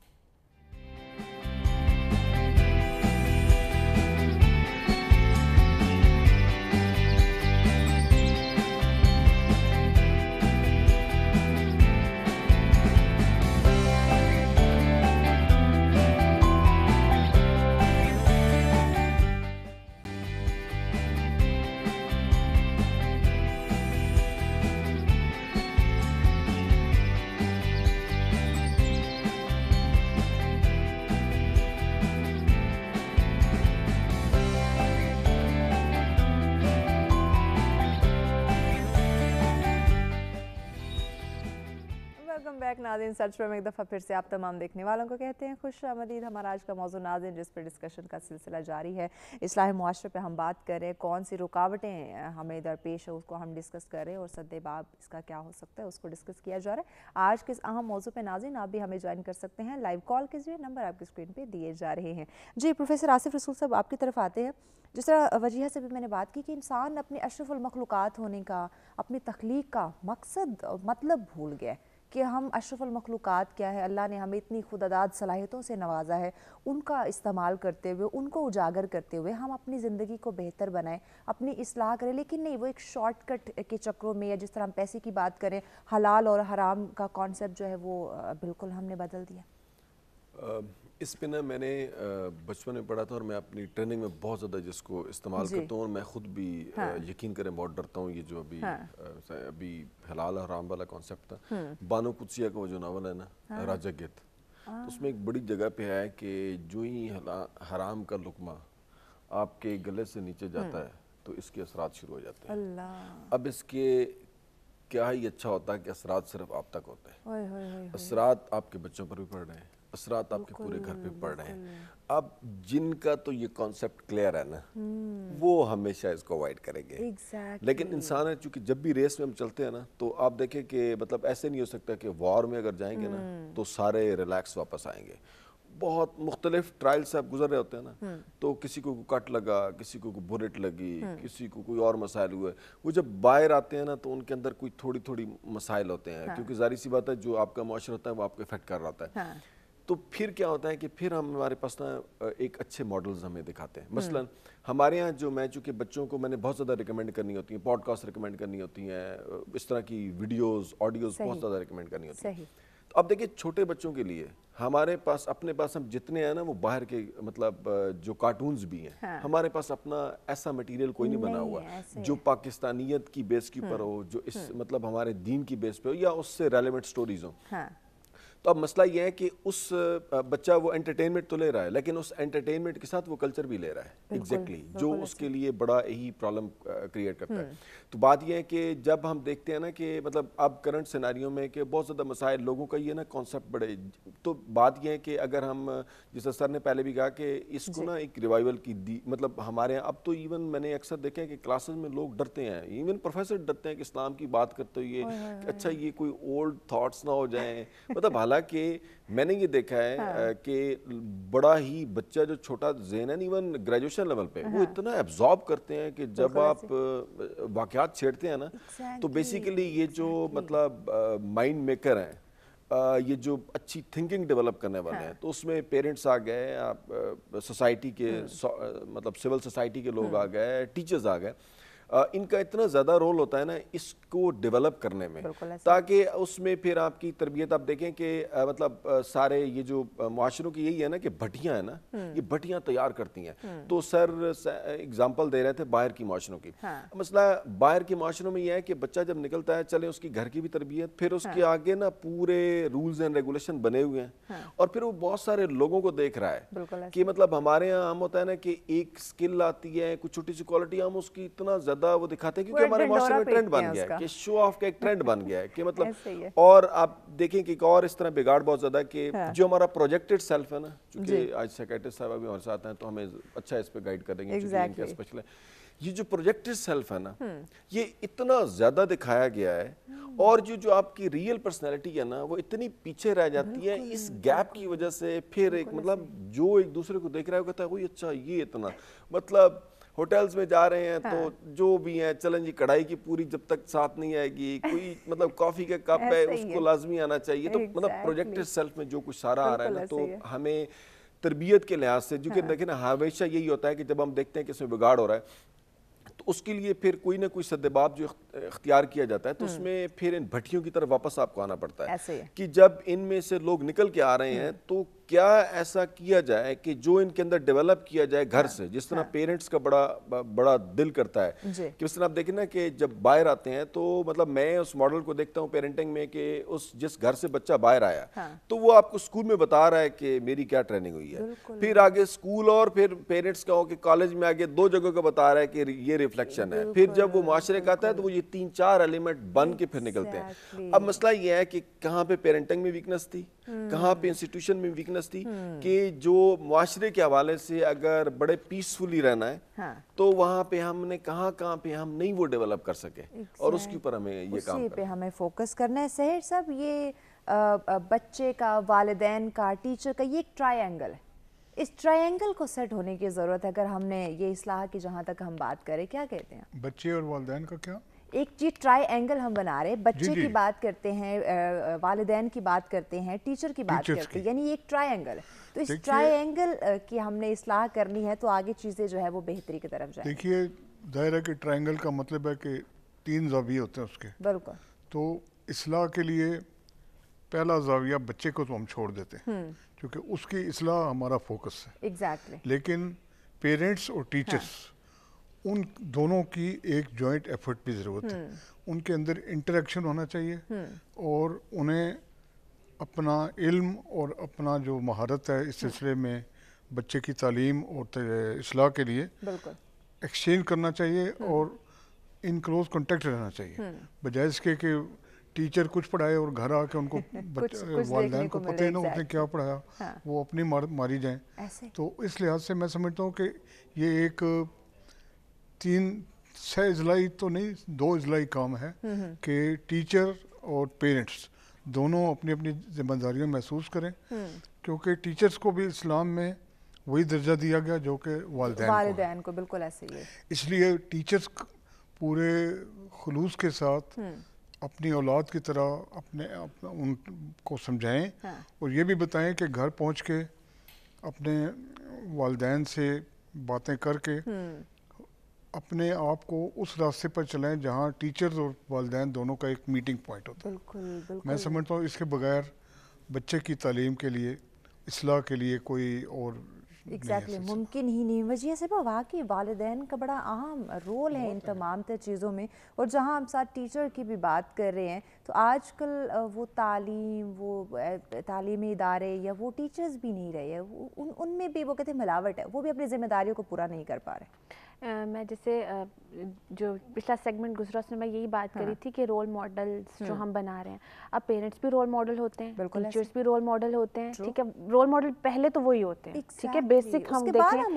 नाजिन सर्च पर एक दफ़ा फिर से आप तमाम देखने वालों को कहते हैं खुश आमदीद हमारा आज का मौजूद नाजिन जिस पर डिस्कशन का सिलसिला जारी है इसलाह माशरे पर हम बात करें कौन सी रुकावटें हमें दरपेश है उसको हम डिस्कस करें और बाब इसका क्या हो सकता है उसको डिस्कस किया जा रहा है आज के इस अहम मौजू पर नाजिन आप भी हमें ज्वाइन कर सकते हैं लाइव कॉल कीजिए नंबर आपकी स्क्रीन पर दिए जा रहे हैं जी प्रोफेसर आसिफ रसूल साहब आपकी तरफ आते हैं जिस तरह वजह से भी मैंने बात की कि इंसान अपने अशरफुलमखलूक़ात होने का अपनी तख्लीक का मकसद मतलब भूल गया है कि हम अशरफलमखलूक़ क्या है अल्लाह ने हमें इतनी खुदादाद सलाहियतों से नवाजा है उनका इस्तेमाल करते हुए उनको उजागर करते हुए हम अपनी ज़िंदगी को बेहतर बनाएं अपनी असलाह करें लेकिन नहीं वो एक शॉर्टकट के चक्रों में या जिस तरह हम पैसे की बात करें हलाल और हराम का कॉन्सेप्ट जो है वो बिल्कुल हमने बदल दिया इस पे ना मैंने बचपन में पढ़ा था और मैं अपनी ट्रेनिंग में बहुत ज़्यादा जिसको इस्तेमाल करता हूँ और मैं खुद भी हाँ। यकीन करें बहुत डरता हूँ ये जो अभी हाँ। अभी हलाल हराम वाला कॉन्सेप्ट था हम्म। बानो कुत्सिया का वो जो नावल है ना हाँ। राजा गित हाँ। तो उसमें एक बड़ी जगह पे है कि जो ही हराम का लुकमा आपके गले से नीचे हम्म। जाता है तो इसके असरात शुरू हो जाते हैं अब इसके क्या ही अच्छा होता है कि असरात सिर्फ आप तक होते हैं असरात आपके बच्चों पर भी पड़ रहे हैं असरा आपके पूरे घर पे पड़ रहे हैं अब जिनका तो ये कॉन्सेप्ट क्लियर है ना हम्म। वो हमेशा इसको अवॉइड करेंगे exactly. लेकिन इंसान है चूंकि जब भी रेस में हम चलते हैं ना तो आप देखें कि मतलब ऐसे नहीं हो सकता कि वॉर में अगर जाएंगे ना हम्म। तो सारे रिलैक्स वापस आएंगे बहुत मुख्तलिफ ट्रायल से आप गुजर रहे होते हैं ना हम्म। तो किसी को कट लगा किसी को बुलेट लगी किसी को कोई और मसाइल हुए वो जब बाहर आते हैं ना तो उनके अंदर कोई थोड़ी थोड़ी मसाइल होते हैं हाँ। क्योंकि जारी सी बात है जो आपका मुआरा होता है वो आपको इफेक्ट कर रहा है हाँ। तो फिर क्या होता है कि फिर हम हमारे पास ना एक अच्छे मॉडल्स हमें दिखाते हैं हम्म। मसलन हमारे यहाँ जो मैं चूँकि बच्चों को मैंने बहुत ज़्यादा रिकमेंड करनी होती है पॉडकास्ट रिकमेंड करनी होती हैं इस तरह की वीडियोज़ ऑडियोज़ बहुत ज़्यादा रिकमेंड करनी होती है तो अब देखिए छोटे बच्चों के लिए हमारे पास अपने पास हम जितने हैं ना वो बाहर के मतलब जो कार्टून्स भी हैं हाँ। हमारे पास अपना ऐसा मटेरियल कोई नहीं, नहीं बना हुआ जो पाकिस्तानियत की बेस के ऊपर हो जो इस हम्म। मतलब हमारे दीन की बेस पे हो या उससे रेलिवेंट स्टोरीज हो हाँ। तो अब मसला ये है कि उस बच्चा वो एंटरटेनमेंट तो ले रहा है लेकिन उस एंटरटेनमेंट के साथ वो कल्चर भी ले रहा है एग्जैक्टली exactly, जो उसके लिए बड़ा ही प्रॉब्लम क्रिएट करता है हम्म। तो बात यह है कि जब हम देखते हैं ना कि मतलब अब करंट सिनारियों में कि बहुत ज़्यादा मसाइल लोगों का ये ना कॉन्सेप्ट बड़े तो बात यह है कि अगर हम जैसा सर ने पहले भी कहा कि इसको ना एक रिवाइवल की दी मतलब हमारे यहाँ अब तो इवन मैंने अक्सर देखा है कि क्लासेज में लोग डरते हैं इवन प्रोफेसर डरते हैं कि इस्लाम की बात करते हुए अच्छा ये कोई ओल्ड थाट्स ना हो जाए मतलब हालांकि मैंने ये देखा है हाँ। कि बड़ा ही बच्चा जो छोटा जेन है इवन ग्रेजुएशन लेवल पे हाँ। वो इतना एब्जॉर्ब करते हैं कि जब आप वाकयात छेड़ते हैं ना तो बेसिकली ये जो मतलब माइंड मेकर हैं ये जो अच्छी थिंकिंग डेवलप करने वाले हैं हाँ। तो उसमें पेरेंट्स आ गए आप सोसाइटी के हाँ। मतलब सिविल सोसाइटी के लोग हाँ। आ गए टीचर्स आ गए इनका इतना ज़्यादा रोल होता है ना इसको डेवलप करने में ताकि उसमें फिर आपकी तरबियत आप देखें कि मतलब सारे ये जो माशरों की यही है ना कि भटियाँ हैं ना हम्म। ये भटियाँ तैयार करती हैं हम्म। तो सर एग्जाम्पल दे रहे थे बाहर की माशरों की हाँ। मसला बाहर के माशरों में यह है कि बच्चा जब निकलता है चले उसकी घर की भी तरबियत फिर उसके हाँ। आगे ना पूरे रूल्स एंड रेगुलेशन बने हुए हैं हाँ। और फिर वो बहुत सारे लोगों को देख रहा है कि मतलब हमारे यहाँ आम होता है ना कि एक स्किल आती है कुछ छोटी सी क्वालिटी हम उसकी इतना ज़्यादा ज्यादा वो दिखाते हैं क्योंकि हमारे में ट्रेंड बन गया है कि शो ऑफ का एक ट्रेंड बन गया है कि मतलब और आप देखें कि और इस तरह बिगाड़ बहुत ज्यादा कि हाँ। जो हमारा प्रोजेक्टेड सेल्फ है ना चूंकि आज सेक्रेटरी साहब अभी हमारे साथ हैं तो हमें अच्छा इस पर गाइड करेंगे स्पेशल है ये जो प्रोजेक्टेड सेल्फ है ना हम्म। ये इतना ज्यादा दिखाया गया है हम्म। और जो जो आपकी रियल पर्सनैलिटी है ना वो इतनी पीछे रह जाती है इस गैप की वजह से फिर एक मतलब जो एक दूसरे को देख रहा है वो कहता है वही अच्छा ये इतना मतलब होटल्स में जा रहे हैं तो हाँ। तो जो भी हैं चलन जी कढ़ाई की पूरी जब तक साथ नहीं आएगी कोई मतलब कॉफी का कप है उसको लाजमी आना चाहिए तो मतलब प्रोजेक्ट सेल्फ में जो कुछ सारा आ रहा है ना तो हमें तरबियत के लिहाज से जो कि हाँ। देखें ना हमेशा यही होता है कि जब हम देखते हैं कि इसमें बिगाड़ हो रहा है तो उसके लिए फिर कोई ना कोई सदबाब जो इख्तियार किया जाता है तो हम्म। उसमें फिर इन भट्टियों की तरफ वापस आपको आना पड़ता है कि जब इनमें से लोग निकल के आ रहे हैं हम्म। तो क्या ऐसा किया जाए कि जो इनके अंदर डेवलप किया जाए घर हाँ, से जिस तरह पेरेंट्स हाँ। का बड़ा बड़ा दिल करता है कि उस तरह आप देखें ना कि जब बाहर आते हैं तो मतलब मैं उस मॉडल को देखता हूँ पेरेंटिंग में कि उस जिस घर से बच्चा बाहर आया हाँ। तो वो आपको स्कूल में बता रहा है कि मेरी क्या ट्रेनिंग हुई है फिर आगे स्कूल और फिर पेरेंट्स का हो कि कॉलेज में आगे दो जगहों का बता रहा है कि ये रिफ्लेक्शन है फिर जब वो माशरे का आता है तो वो ये तीन चार एलिमेंट बन के फिर निकलते हैं अब मसला ये है कि कहाँ पे पेरेंटिंग में वीकनेस थी कहाँ पे इंस्टीट्यूशन में वीकनेस यूनिवर्स हम्म। थी कि जो माशरे के हवाले से अगर बड़े पीसफुली रहना है हाँ। तो वहाँ पे हमने कहाँ कहाँ पे हम नहीं वो डेवलप कर सके और उसके ऊपर हमें ये काम पे हमें फोकस करना है सहर सब ये बच्चे का वालदे का टीचर का ये एक ट्रायंगल है इस ट्रायंगल को सेट होने की ज़रूरत है अगर हमने ये इसलाह की जहाँ तक हम बात करें क्या कहते हैं बच्चे और वालदेन का क्या एक चीज ट्राई एंगल हम बना रहे हैं बच्चे जी, जी. की बात करते हैं वालदेन की बात करते हैं टीचर की बात करते हैं यानी एक ट्राई एंगल तो इस ट्राई एंगल की हमने इसलाह करनी है तो आगे चीज़ें जो है वो बेहतरी की तरफ जाए देखिए जाहिर है कि ट्राइंगल का मतलब है कि तीन जाविये होते हैं उसके बिल्कुल तो इसलाह के लिए पहला जाविया बच्चे को तो हम छोड़ देते हैं हम्म। क्योंकि उसकी इसलाह हमारा फोकस है एग्जैक्टली exactly. लेकिन पेरेंट्स और टीचर्स हाँ. उन दोनों की एक जॉइंट एफर्ट की ज़रूरत है हम्म। उनके अंदर इंटरेक्शन होना चाहिए हम्म। और उन्हें अपना इल्म और अपना जो महारत है इस सिलसिले में बच्चे की तालीम और असलाह के लिए एक्सचेंज करना चाहिए हम्म। और इन क्लोज कॉन्टेक्ट रहना चाहिए बजाय इसके कि टीचर कुछ पढ़ाए और घर आके उनको वाले को, को पता ही ना उसने क्या पढ़ाया हाँ। वो अपनी मार, मारी जाए तो इस लिहाज से मैं समझता हूँ कि ये एक तीन छः जुलाई तो नहीं दो जुलाई काम है हम्म, हम्म। कि टीचर और पेरेंट्स दोनों अपनी अपनी जिम्मेदारियों महसूस करें हम्म। क्योंकि टीचर्स को भी इस्लाम में वही दर्जा दिया गया जो कि वाले को, बिल्कुल ऐसे ही इसलिए टीचर्स पूरे खलूस के साथ अपनी औलाद की तरह अपने अपना उनको समझाएं हाँ। और ये भी बताएं कि घर पहुंच के अपने वालदेन से बातें करके अपने आप को उस रास्ते पर चलाएं जहां टीचर्स और वालदे दोनों का एक मीटिंग पॉइंट होता है बिल्कुल, बिल्कुल। मैं समझता हूँ इसके बगैर बच्चे की तालीम के लिए असलाह के लिए कोई और एग्जैक्टली exactly, मुमकिन ही नहीं वजह से वाकई वालदेन का बड़ा अहम रोल है इन तमाम तर चीज़ों में और जहाँ हम साथ टीचर की भी बात कर रहे हैं तो आजकल वो तालीम वो तालीमी इदारे या वो टीचर्स भी नहीं रहे उनमें उन उनमें भी वो कहते हैं मिलावट है वो भी अपनी जिम्मेदारियों को पूरा नहीं कर पा रहे मैं जैसे जो पिछला सेगमेंट गुजरा उसमें मैं यही बात हाँ। करी थी कि रोल मॉडल्स जो हम्म। हम बना रहे हैं अब पेरेंट्स भी रोल मॉडल होते हैं टीचर्स भी रोल मॉडल होते हैं ठीक है रोल मॉडल पहले तो वही होते हैं ठीक है बेसिक हम देखें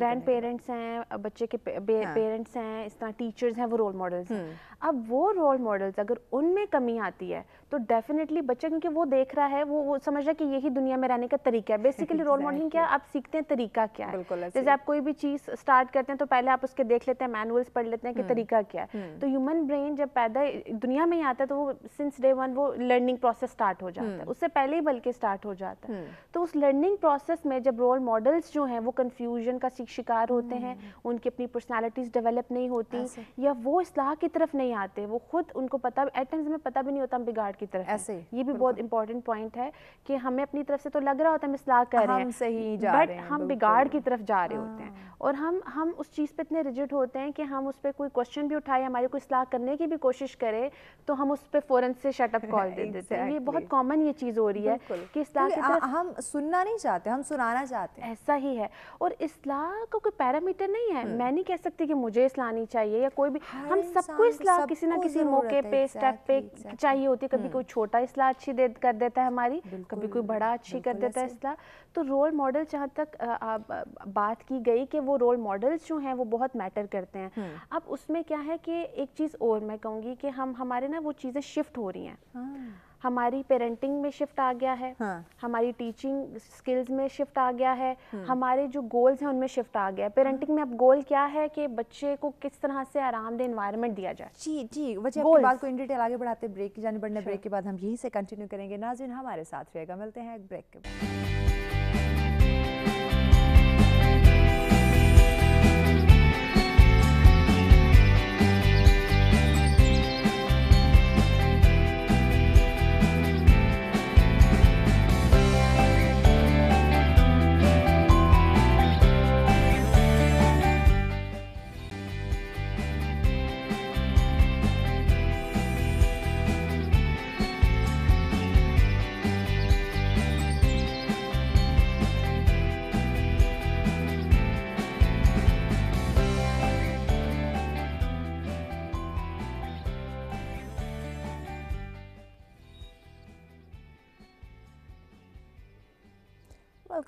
ग्रैंड पेरेंट्स हैं बच्चे के पेरेंट्स हाँ। हैं इस तरह टीचर्स हैं वो रोल मॉडल्स हम्म। अब वो रोल मॉडल्स अगर उनमें कमी आती है तो डेफिनेटली बच्चा क्योंकि वो देख रहा है वो वो समझ रहा है कि यही दुनिया में रहने का तरीका है बेसिकली रोल मॉडलिंग क्या आप सीखते हैं तरीका क्या है जैसे आप कोई भी चीज़ स्टार्ट करते हैं तो पहले आप उसके देख लेते हैं मैनुअल्स पढ़ लेते हैं कि हम्म, तरीका क्या है हम्म। तो ह्यूमन ब्रेन जब पैदा दुनिया में ही आता है तो वो सिंस डे वन वो लर्निंग प्रोसेस स्टार्ट हो जाता है हम्म। उससे पहले ही बल्कि स्टार्ट हो जाता है तो उस लर्निंग प्रोसेस में जब रोल मॉडल्स जो है वो कन्फ्यूजन का शिकार होते हैं उनकी अपनी पर्सनैलिटीज़ डेवलप नहीं होती या वो इसलाह की तरफ नहीं आते वो खुद उनको पता एट टाइम्स पता भी नहीं होता हम बिगाड़ की तरफ ऐसे ये भी बहुत इंपॉर्टेंट पॉइंट है कि हमें अपनी तरफ से तो लग रहा होता है हम कर रहे हैं सही जा बट हम बिगाड़ की तरफ जा रहे होते हैं हाँ। और हम हम उस चीज़ पे इतने रिजिड होते हैं कि हम उस पर कोई क्वेश्चन भी उठाए हमारे को इसलाह करने की भी कोशिश करें तो हम उस पर फ़ौरन से शटअप कॉल दे देते हैं ये बहुत कॉमन ये चीज़ हो रही है कि इसलाह हम सुनना नहीं चाहते हम सुनाना चाहते हैं ऐसा ही है और इसलाह का कोई पैरामीटर नहीं है हम्म। मैं नहीं कह सकती कि मुझे इसलाह नहीं चाहिए या कोई भी हम सबको इसलाह किसी ना किसी मौके पे स्टेप पे चाहिए होती है कभी कोई हम्म। छोटा इसलाह अच्छी दे कर देता है हमारी कभी कोई बड़ा अच्छी कर देता है इसलाह तो रोल मॉडल जहाँ तक बात की गई कि वो रोल मॉडल्स जो हैं वो बहुत मैटर करते हैं हम्म। अब उसमें क्या है कि एक चीज़ और मैं कहूँगी कि हम हमारे ना वो चीज़ें शिफ्ट हो रही हैं हाँ। हमारी पेरेंटिंग में शिफ्ट आ गया है हाँ. हमारी टीचिंग स्किल्स में शिफ्ट आ गया है हाँ। हमारे जो गोल्स हैं उनमें शिफ्ट आ गया है पेरेंटिंग में अब गोल क्या है कि बच्चे को किस तरह से आरामदेह इन्वायरमेंट दिया जाए जी जी वजह आपकी बात को इन डिटेल आगे बढ़ाते ब्रेक की जाने बढ़ने ब्रेक अच्छा। के बाद हम यहीं से कंटिन्यू करेंगे नाजिन हमारे साथ रहेगा मिलते हैं एक ब्रेक के बाद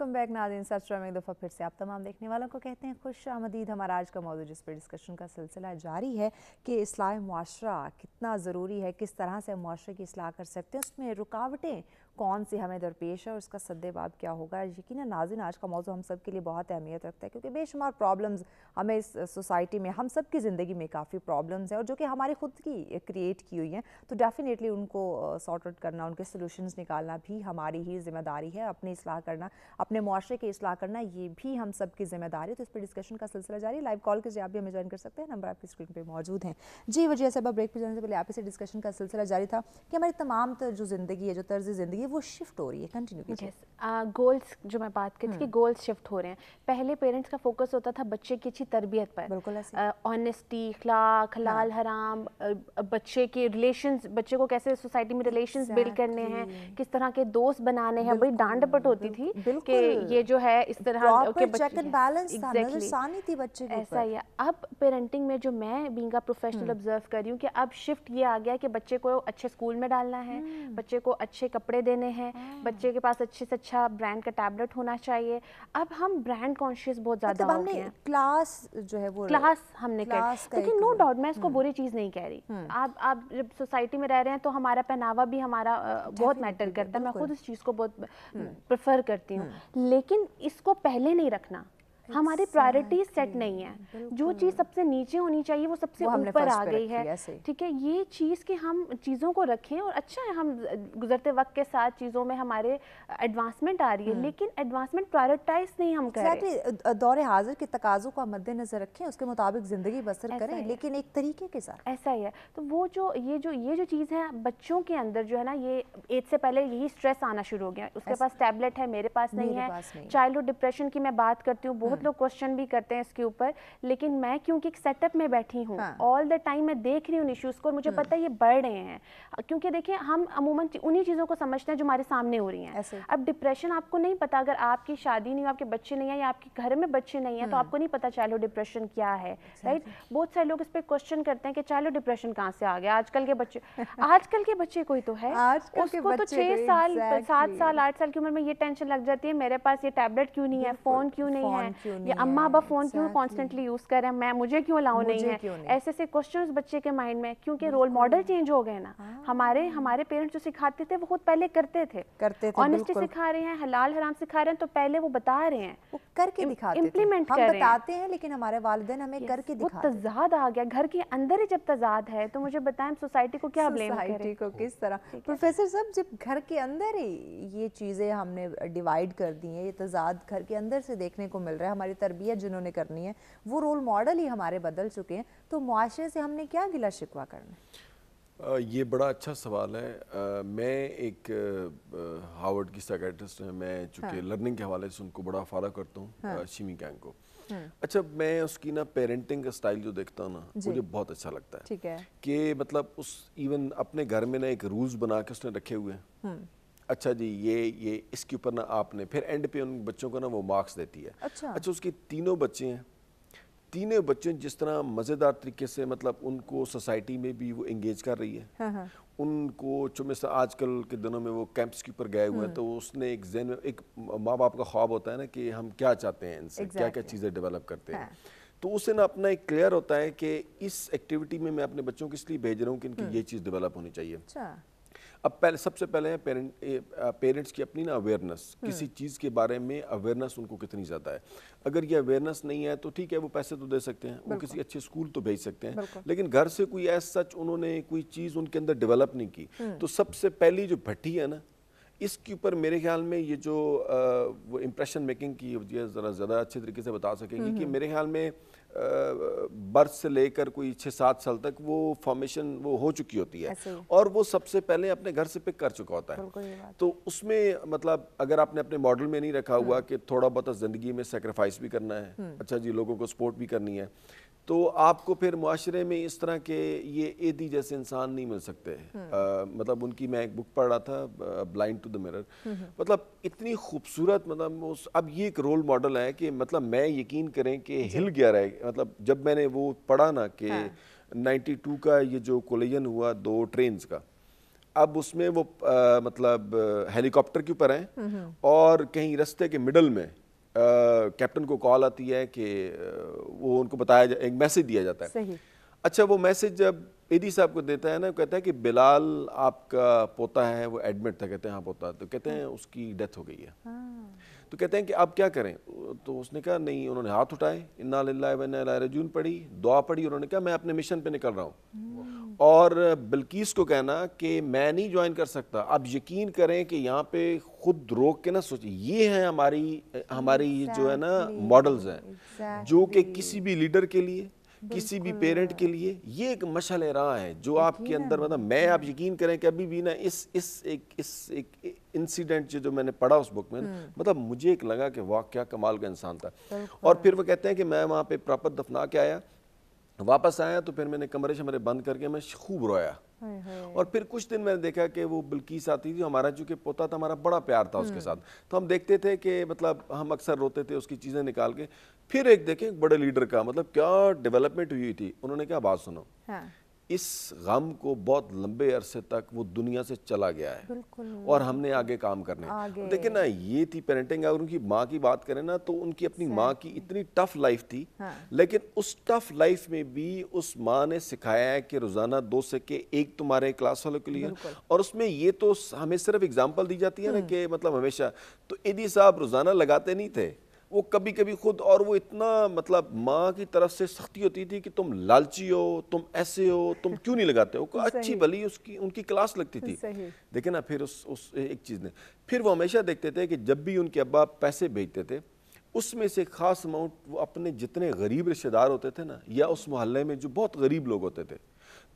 वेलकम बैक नाजीन साथ में एक दफ़ा फिर से आप तमाम देखने वालों को कहते हैं खुश आमदीद हमारा आज का मौजूद जिस पर डिस्कशन का सिलसिला जारी है कि असलाह माशरा कितना ज़रूरी है किस तरह से माशरे की असलाह कर सकते हैं उसमें रुकावटें कौन सी हमें दरपेश है और उसका सद्देबाब क्या होगा यकीन नाजिन आज का मौजूद हम सब के लिए बहुत अहमियत रखता है क्योंकि बेशुमार प्रॉब्लम्स हमें इस सोसाइटी में हम सब की ज़िंदगी में काफ़ी प्रॉब्लम्स हैं और जो कि हमारी खुद की क्रिएट की हुई हैं तो डेफ़िनेटली उनको सॉर्ट आउट करना उनके सोलूशन निकालना भी हमारी ही जिम्मेदारी है अपनी असलाह करना अपने माशरे की असलाह करना ये भी हम सब की जिम्मेदारी तो इस पर डिस्कशन का सिलसिला जारी लाइव कॉल के जरिए आप भी हमें ज्वाइन कर सकते हैं नंबर आपकी स्क्रीन पर मौजूद हैं जी वजह से ब्रेक पर जाने से पहले आप इसे डिस्कशन का सिलसिला जारी था कि हमारी तमाम जो ज़िंदगी है जो तर्ज ज़िंदगी रही है वो शिफ्ट हो रही है कंटिन्यू कीजिए गोल्स जो मैं बात करी कि गोल्स हम्म। शिफ्ट हो रहे हैं पहले पेरेंट्स का फोकस होता था बच्चे की अच्छी तरबियत पर बिल्कुल ऑनेस्टी अखलाक हलाल हाँ। हराम बच्चे के रिलेशन बच्चे को कैसे सोसाइटी में रिलेशन बिल्ड exactly. करने हैं किस तरह के दोस्त बनाने हैं बड़ी डांड पट होती थी कि ये जो है इस तरह थी बच्चे ऐसा ही अब पेरेंटिंग में जो मैं बींग प्रोफेशनल ऑब्जर्व कर रही हूँ कि अब शिफ्ट ये आ गया कि बच्चे को अच्छे स्कूल में डालना है हम्म। बच्चे को अच्छे कपड़े देने हैं हम्म। बच्चे के पास अच्छे से अच्छा ब्रांड का टैबलेट होना चाहिए अब हम ब्रांड कॉन्शियस बहुत ज़्यादा मतलब हमने क्लास जो है वो क्लास हमने लेकिन नो डाउट मैं इसको हम्म। बुरी चीज़ नहीं कह रही हम्म। आप आप जब सोसाइटी में रह रहे हैं तो हमारा पहनावा भी हमारा बहुत मैटर करता है मैं खुद इस चीज़ को बहुत प्रेफर करती हूँ लेकिन इसको पहले नहीं रखना हमारी प्रायोरिटी सेट नहीं है जो चीज़ सबसे नीचे होनी चाहिए वो सबसे ऊपर आ गई है ठीक है ये चीज़ के हम चीज़ों को रखें और अच्छा है हम गुजरते वक्त के साथ चीज़ों में हमारे एडवांसमेंट आ रही है हम्म। लेकिन एडवांसमेंट प्रायोरिटाइज नहीं हम करें दौर हाजिर के तकाजों को मद्देनजर रखें उसके मुताबिक ज़िंदगी बसर करें लेकिन एक तरीके के साथ ऐसा ही है तो वो जो ये जो ये जो चीज़ है बच्चों के अंदर जो है ना ये एज से पहले यही स्ट्रेस आना शुरू हो गया उसके पास टैबलेट है मेरे पास नहीं है चाइल्ड हुड डिप्रेशन की मैं बात करती हूँ बहुत बहुत लोग क्वेश्चन भी करते हैं इसके ऊपर लेकिन मैं क्योंकि एक सेटअप में बैठी हूँ ऑल द टाइम मैं देख रही हूँ इश्यूज़ को और मुझे हम्म। पता है ये बढ़ रहे हैं क्योंकि देखिए हम अमूमन उन्हीं चीज़ों को समझते हैं जो हमारे सामने हो रही हैं अब डिप्रेशन आपको नहीं पता अगर आपकी शादी नहीं हो आपके बच्चे नहीं है या आपके घर में बच्चे नहीं है तो हम्म। आपको नहीं पता चाइल्ड डिप्रेशन क्या है राइट बहुत सारे लोग इस पर क्वेश्चन करते हैं कि चाइल्ड डिप्रेशन कहाँ से आ गया आजकल के बच्चे आजकल के बच्चे कोई तो है उसको तो छह तो साल सात साल आठ साल की उम्र में ये टेंशन लग जाती है मेरे पास ये टैबलेट क्यों नहीं है फ़ोन क्यों नहीं है क्यों अम्मा अब फ़ोन क्यों कॉन्स्टेंटली यूज़ कर रहे हैं मैं मुझे क्यों अलाउ नहीं है ऐसे ऐसे क्वेश्चन बच्चे के माइंड में क्योंकि रोल मॉडल चेंज हो गए ना हाँ। हमारे हमारे पेरेंट्स जो सिखाते थे वो खुद पहले करते थे करते ऑनेस्टी सिखा रहे हैं हलाल हराम सिखा रहे हैं तो पहले वो बता रहे हैं करके दिखाते इम्प्लीमेंट हम बताते हैं लेकिन हमारे वालदेन हमें करके वो तजाद आ गया घर के अंदर ही जब तजाद है तो मुझे बताएं सोसाइटी को क्या ब्लेम सोसाइटी को किस तरह प्रोफेसर साहब जब घर के अंदर ही ये चीज़ें हमने डिवाइड कर दी हैं ये तजाद घर के अंदर से देखने को मिल रहा है हमारी तरबियत जिन्होंने करनी है वो रोल मॉडल ही हमारे बदल चुके हैं तो मुआरे से हमने क्या गिला शिकवा करना ये बड़ा अच्छा सवाल है आ, मैं एक हार्वर्ड की साइकेट्रिस्ट हैं मैं चूँकि हाँ। लर्निंग के हवाले से उनको बड़ा फॉलो करता हूँ हाँ। शिमी कैंग को हाँ। अच्छा मैं उसकी ना पेरेंटिंग का स्टाइल जो देखता हूँ ना मुझे बहुत अच्छा लगता है ठीक है कि मतलब उस इवन अपने घर में ना एक रूल्स बना के उसने रखे हुए हैं हम्म। अच्छा जी ये ये इसके ऊपर ना आपने फिर एंड पे उन बच्चों को ना वो मार्क्स देती है अच्छा अच्छा उसके तीनों बच्चे हैं तीनों बच्चे जिस तरह मज़ेदार तरीके से मतलब उनको सोसाइटी में भी वो इंगेज कर रही है हाँ।, हाँ। उनको चुमे से आजकल के दिनों में वो कैंप्स के ऊपर गए हुए हैं हम्म। तो उसने एक जहन में एक माँ बाप का ख्वाब होता है ना कि हम क्या चाहते हैं इनसे exactly. क्या क्या चीज़ें डेवलप करते हैं हाँ। तो उससे ना अपना एक क्लियर होता है कि इस एक्टिविटी में मैं अपने बच्चों को इसलिए भेज रहा हूँ कि इनकी हम्म। ये चीज़ डेवलप होनी चाहिए अच्छा। अब पहले सबसे पहले है पेरेंट पेरेंट्स की अपनी ना अवेयरनेस हम्म। किसी चीज़ के बारे में अवेयरनेस उनको कितनी ज़्यादा है अगर ये अवेयरनेस नहीं है तो ठीक है वो पैसे तो दे सकते हैं वो किसी अच्छे स्कूल तो भेज सकते हैं लेकिन घर से कोई एज सच उन्होंने कोई चीज़ उनके अंदर डेवलप नहीं की हम्म। तो सबसे पहली जो भट्टी है ना इसके ऊपर मेरे ख्याल में ये जो आ, वो इम्प्रेशन मेकिंग की ज़रा ज़्यादा अच्छे तरीके से बता सकेंगे कि हम्म। मेरे ख्याल में बर्थ से लेकर कोई छः सात साल तक वो फॉर्मेशन वो हो चुकी होती है और वो सबसे पहले अपने घर से पिक कर चुका होता है तो उसमें मतलब अगर आपने अपने मॉडल में नहीं रखा हुआ हम्म। कि थोड़ा बहुत ज़िंदगी में सेक्रीफाइस भी करना है हम्म। अच्छा जी लोगों को सपोर्ट भी करनी है तो आपको फिर माशरे में इस तरह के ये एदी जैसे इंसान नहीं मिल सकते आ, हम्म। मतलब उनकी मैं एक बुक पढ़ रहा था ब्लाइंड टू द मिरर मतलब इतनी खूबसूरत मतलब उस अब ये एक रोल मॉडल है कि मतलब मैं यकीन करें कि हिल गया रहे मतलब जब मैंने वो पढ़ा ना कि हाँ। 92 का ये जो कोलिजन हुआ दो ट्रेन का अब उसमें वो आ, मतलब हेलीकॉप्टर के ऊपर हैं हम्म, हम्म। और कहीं रस्ते के मिडल में कैप्टन को कॉल आती है कि वो उनको बताया जा, एक मैसेज दिया जाता है सही। अच्छा वो मैसेज जब एडी साहब को देता है ना कहता है कि बिलाल आपका पोता है वो एडमिट था कहते हैं हाँ पोता तो कहते हैं उसकी डेथ हो गई है हाँ। तो कहते हैं कि आप क्या करें तो उसने कहा नहीं उन्होंने हाथ उठाए इन्ना लाजून पढ़ी दुआ पढ़ी उन्होंने कहा मैं अपने मिशन पे निकल रहा हूँ hmm. और बिल्किस को कहना कि मैं नहीं ज्वाइन कर सकता आप यकीन करें कि यहाँ पे खुद रोक के ना सोचे ये हैं हमारी हमारी exactly. Hmm. जो है ना मॉडल्स हैं exactly. जो कि किसी भी लीडर के लिए किसी भी पेरेंट के लिए ये एक मशल राह है जो आपके अंदर मतलब मैं आप यकीन करें कि अभी भी ना इस इस एक इस एक इंसिडेंट जो मैंने पढ़ा उस बुक में हम्म। मतलब मुझे एक लगा कि वाह क्या कमाल का इंसान था और फिर वो कहते हैं कि मैं वहाँ पे प्रॉपर दफना के आया वापस आया तो फिर मैंने कमरे शमरे बंद करके मैं खूब रोया और फिर कुछ दिन मैंने देखा कि वो बिल्किस आती थी हमारा चूंकि पोता था हमारा बड़ा प्यार था उसके हम्म। साथ तो हम देखते थे कि मतलब हम अक्सर रोते थे उसकी चीज़ें निकाल के फिर एक देखें बड़े लीडर का मतलब क्या डेवलपमेंट हुई थी उन्होंने क्या बात सुनो हाँ। इस गम को बहुत लंबे अरसे तक वो दुनिया से चला गया है और हमने आगे काम करने देखे ना ये थी पेरेंटिंग अगर उनकी माँ की बात करें ना तो उनकी अपनी माँ की इतनी टफ लाइफ थी हाँ। लेकिन उस टफ लाइफ में भी उस माँ ने सिखाया है कि रोजाना दो के एक तुम्हारे क्लास वालों के लिए और उसमें ये तो हमें सिर्फ एग्जाम्पल दी जाती है ना हम्म। कि मतलब हमेशा तो ईदी साहब रोजाना लगाते नहीं थे वो कभी कभी खुद और वो इतना मतलब माँ की तरफ से सख्ती होती थी कि तुम लालची हो तुम ऐसे हो तुम क्यों नहीं लगाते हो अच्छी भली उसकी उनकी क्लास लगती थी देखे ना फिर उस उस एक चीज़ ने फिर वो हमेशा देखते थे कि जब भी उनके अब्बा पैसे भेजते थे उसमें से खास अमाउंट वो अपने जितने गरीब रिश्तेदार होते थे ना या उस मोहल्ले में जो बहुत गरीब लोग होते थे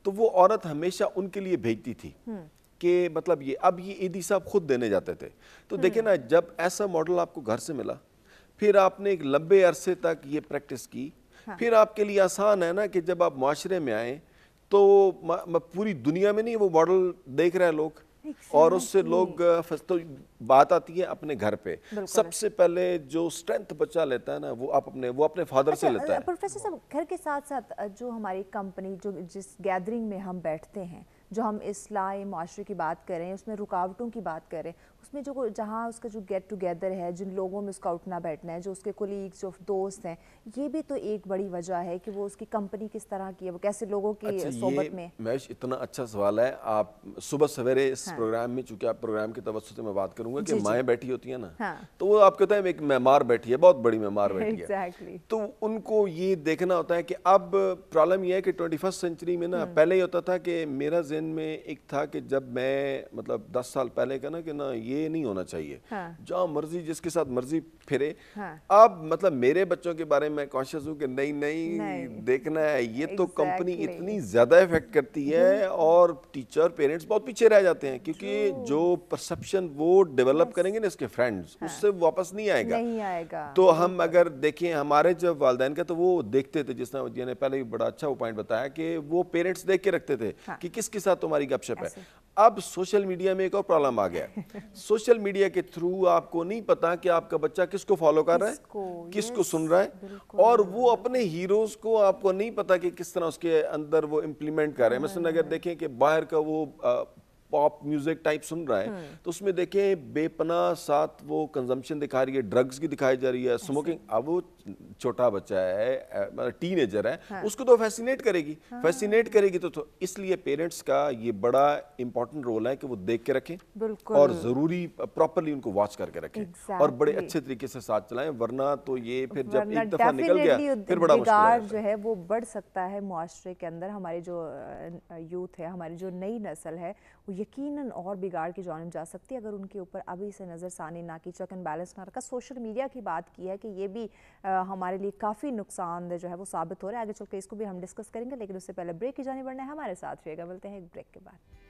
तो वो औरत हमेशा उनके लिए भेजती थी हम्म। कि मतलब ये अब ये ईदी साहब खुद देने जाते थे तो हम्म। देखे ना जब ऐसा मॉडल आपको घर से मिला फिर आपने एक लंबे अरसे तक ये प्रैक्टिस की हाँ। फिर आपके लिए आसान है ना कि जब आप माशरे में आए तो पूरी दुनिया में नहीं वो मॉडल देख रहे हैं लोग और उससे लोग तो बात आती है अपने घर पे सबसे पहले जो स्ट्रेंथ बच्चा लेता है ना वो आप अपने वो अपने फादर अच्छा, से लेता है प्रोफेसर साहब घर के साथ साथ जो हमारी कंपनी जो जिस गैदरिंग में हम बैठते हैं जो हम इसलाह माशरे की बात करें उसमें रुकावटों की बात करें उसमें जो जहाँ उसका जो गेट टुगेदर है जिन लोगों में उसका उठना बैठना है जो उसके कोलीग्स जो दोस्त हैं ये भी तो एक बड़ी वजह है कि वो उसकी कंपनी किस तरह की है वो कैसे लोगों की अच्छा, सोबत में मैश इतना अच्छा सवाल है आप सुबह सवेरे इस हाँ। प्रोग्राम में चूंकि आप प्रोग्राम के तवस्त से मैं बात करूंगा कि माएँ बैठी होती हैं ना हाँ। तो वो आप कहते हैं एक मेमार बैठी है बहुत बड़ी मेमार बैठी है तो उनको ये देखना होता है कि अब प्रॉब्लम यह है कि ट्वेंटी सेंचुरी में ना हम्म। पहले ही होता था कि मेरा जहन में एक था कि जब मैं मतलब दस साल पहले का ना कि ना ये ये नहीं होना चाहिए हाँ। जहाँ मर्जी जिसके साथ मर्जी फिरे हाँ। अब मतलब मेरे बच्चों के बारे में कॉन्शियस हूँ कि नहीं, नहीं नहीं देखना है ये तो कंपनी इतनी ज़्यादा इफेक्ट करती है हम्म। और टीचर पेरेंट्स बहुत पीछे रह जाते हैं क्योंकि जो परसेप्शन वो डेवलप करेंगे ना इसके फ्रेंड्स हाँ। उससे वापस नहीं आएगा नहीं आएगा तो हम अगर देखें हमारे जब वालदेन का तो वो देखते थे जिसने ने पहले भी बड़ा अच्छा वो पॉइंट बताया कि वो पेरेंट्स देख के रखते थे हाँ। कि किसके साथ तुम्हारी गपशप है अब सोशल मीडिया में एक और प्रॉब्लम आ गया सोशल मीडिया के थ्रू आपको नहीं पता कि आपका बच्चा किसको फॉलो कर रहा है किसको सुन रहा है और वो अपने हीरोज को आपको नहीं पता कि किस तरह उसके अंदर वो इम्प्लीमेंट कर रहे हैं मसलन अगर हाँ। देखें कि बाहर का वो पॉप म्यूजिक टाइप सुन रहा है हम्म। तो उसमें देखें बेपना साथ वो कंजम्पशन दिखा रही है ड्रग्स की दिखाई जा रही है स्मोकिंग अब वो छोटा बच्चा है टीन एजर मतलब है हाँ। उसको तो फैसिनेट करेगी हाँ। फैसिनेट करेगी तो, तो इसलिए पेरेंट्स का ये बड़ा इंपॉर्टेंट रोल है कि वो देख के रखें और जरूरी प्रॉपरली उनको वॉच करके रखें और बड़े अच्छे तरीके से साथ चलाएं वरना तो ये फिर जब एक दफा निकल गया फिर बड़ा मुश्किल जो है वो बढ़ सकता है मुआरे के अंदर हमारे जो यूथ है हमारी जो नई नस्ल है वो ये यकीनन और बिगाड़ की जानब जा सकती है अगर उनके ऊपर अभी से नज़रसानी ना की चेक एंड बैलेंस ना रखा सोशल मीडिया की बात की है कि ये भी आ, हमारे लिए काफ़ी नुकसानदेह जो है वो साबित हो रहा है आगे चल के इसको भी हम डिस्कस करेंगे लेकिन उससे पहले ब्रेक की जानी बढ़ना है हमारे साथ रहेगा बोलते हैं एक ब्रेक के बाद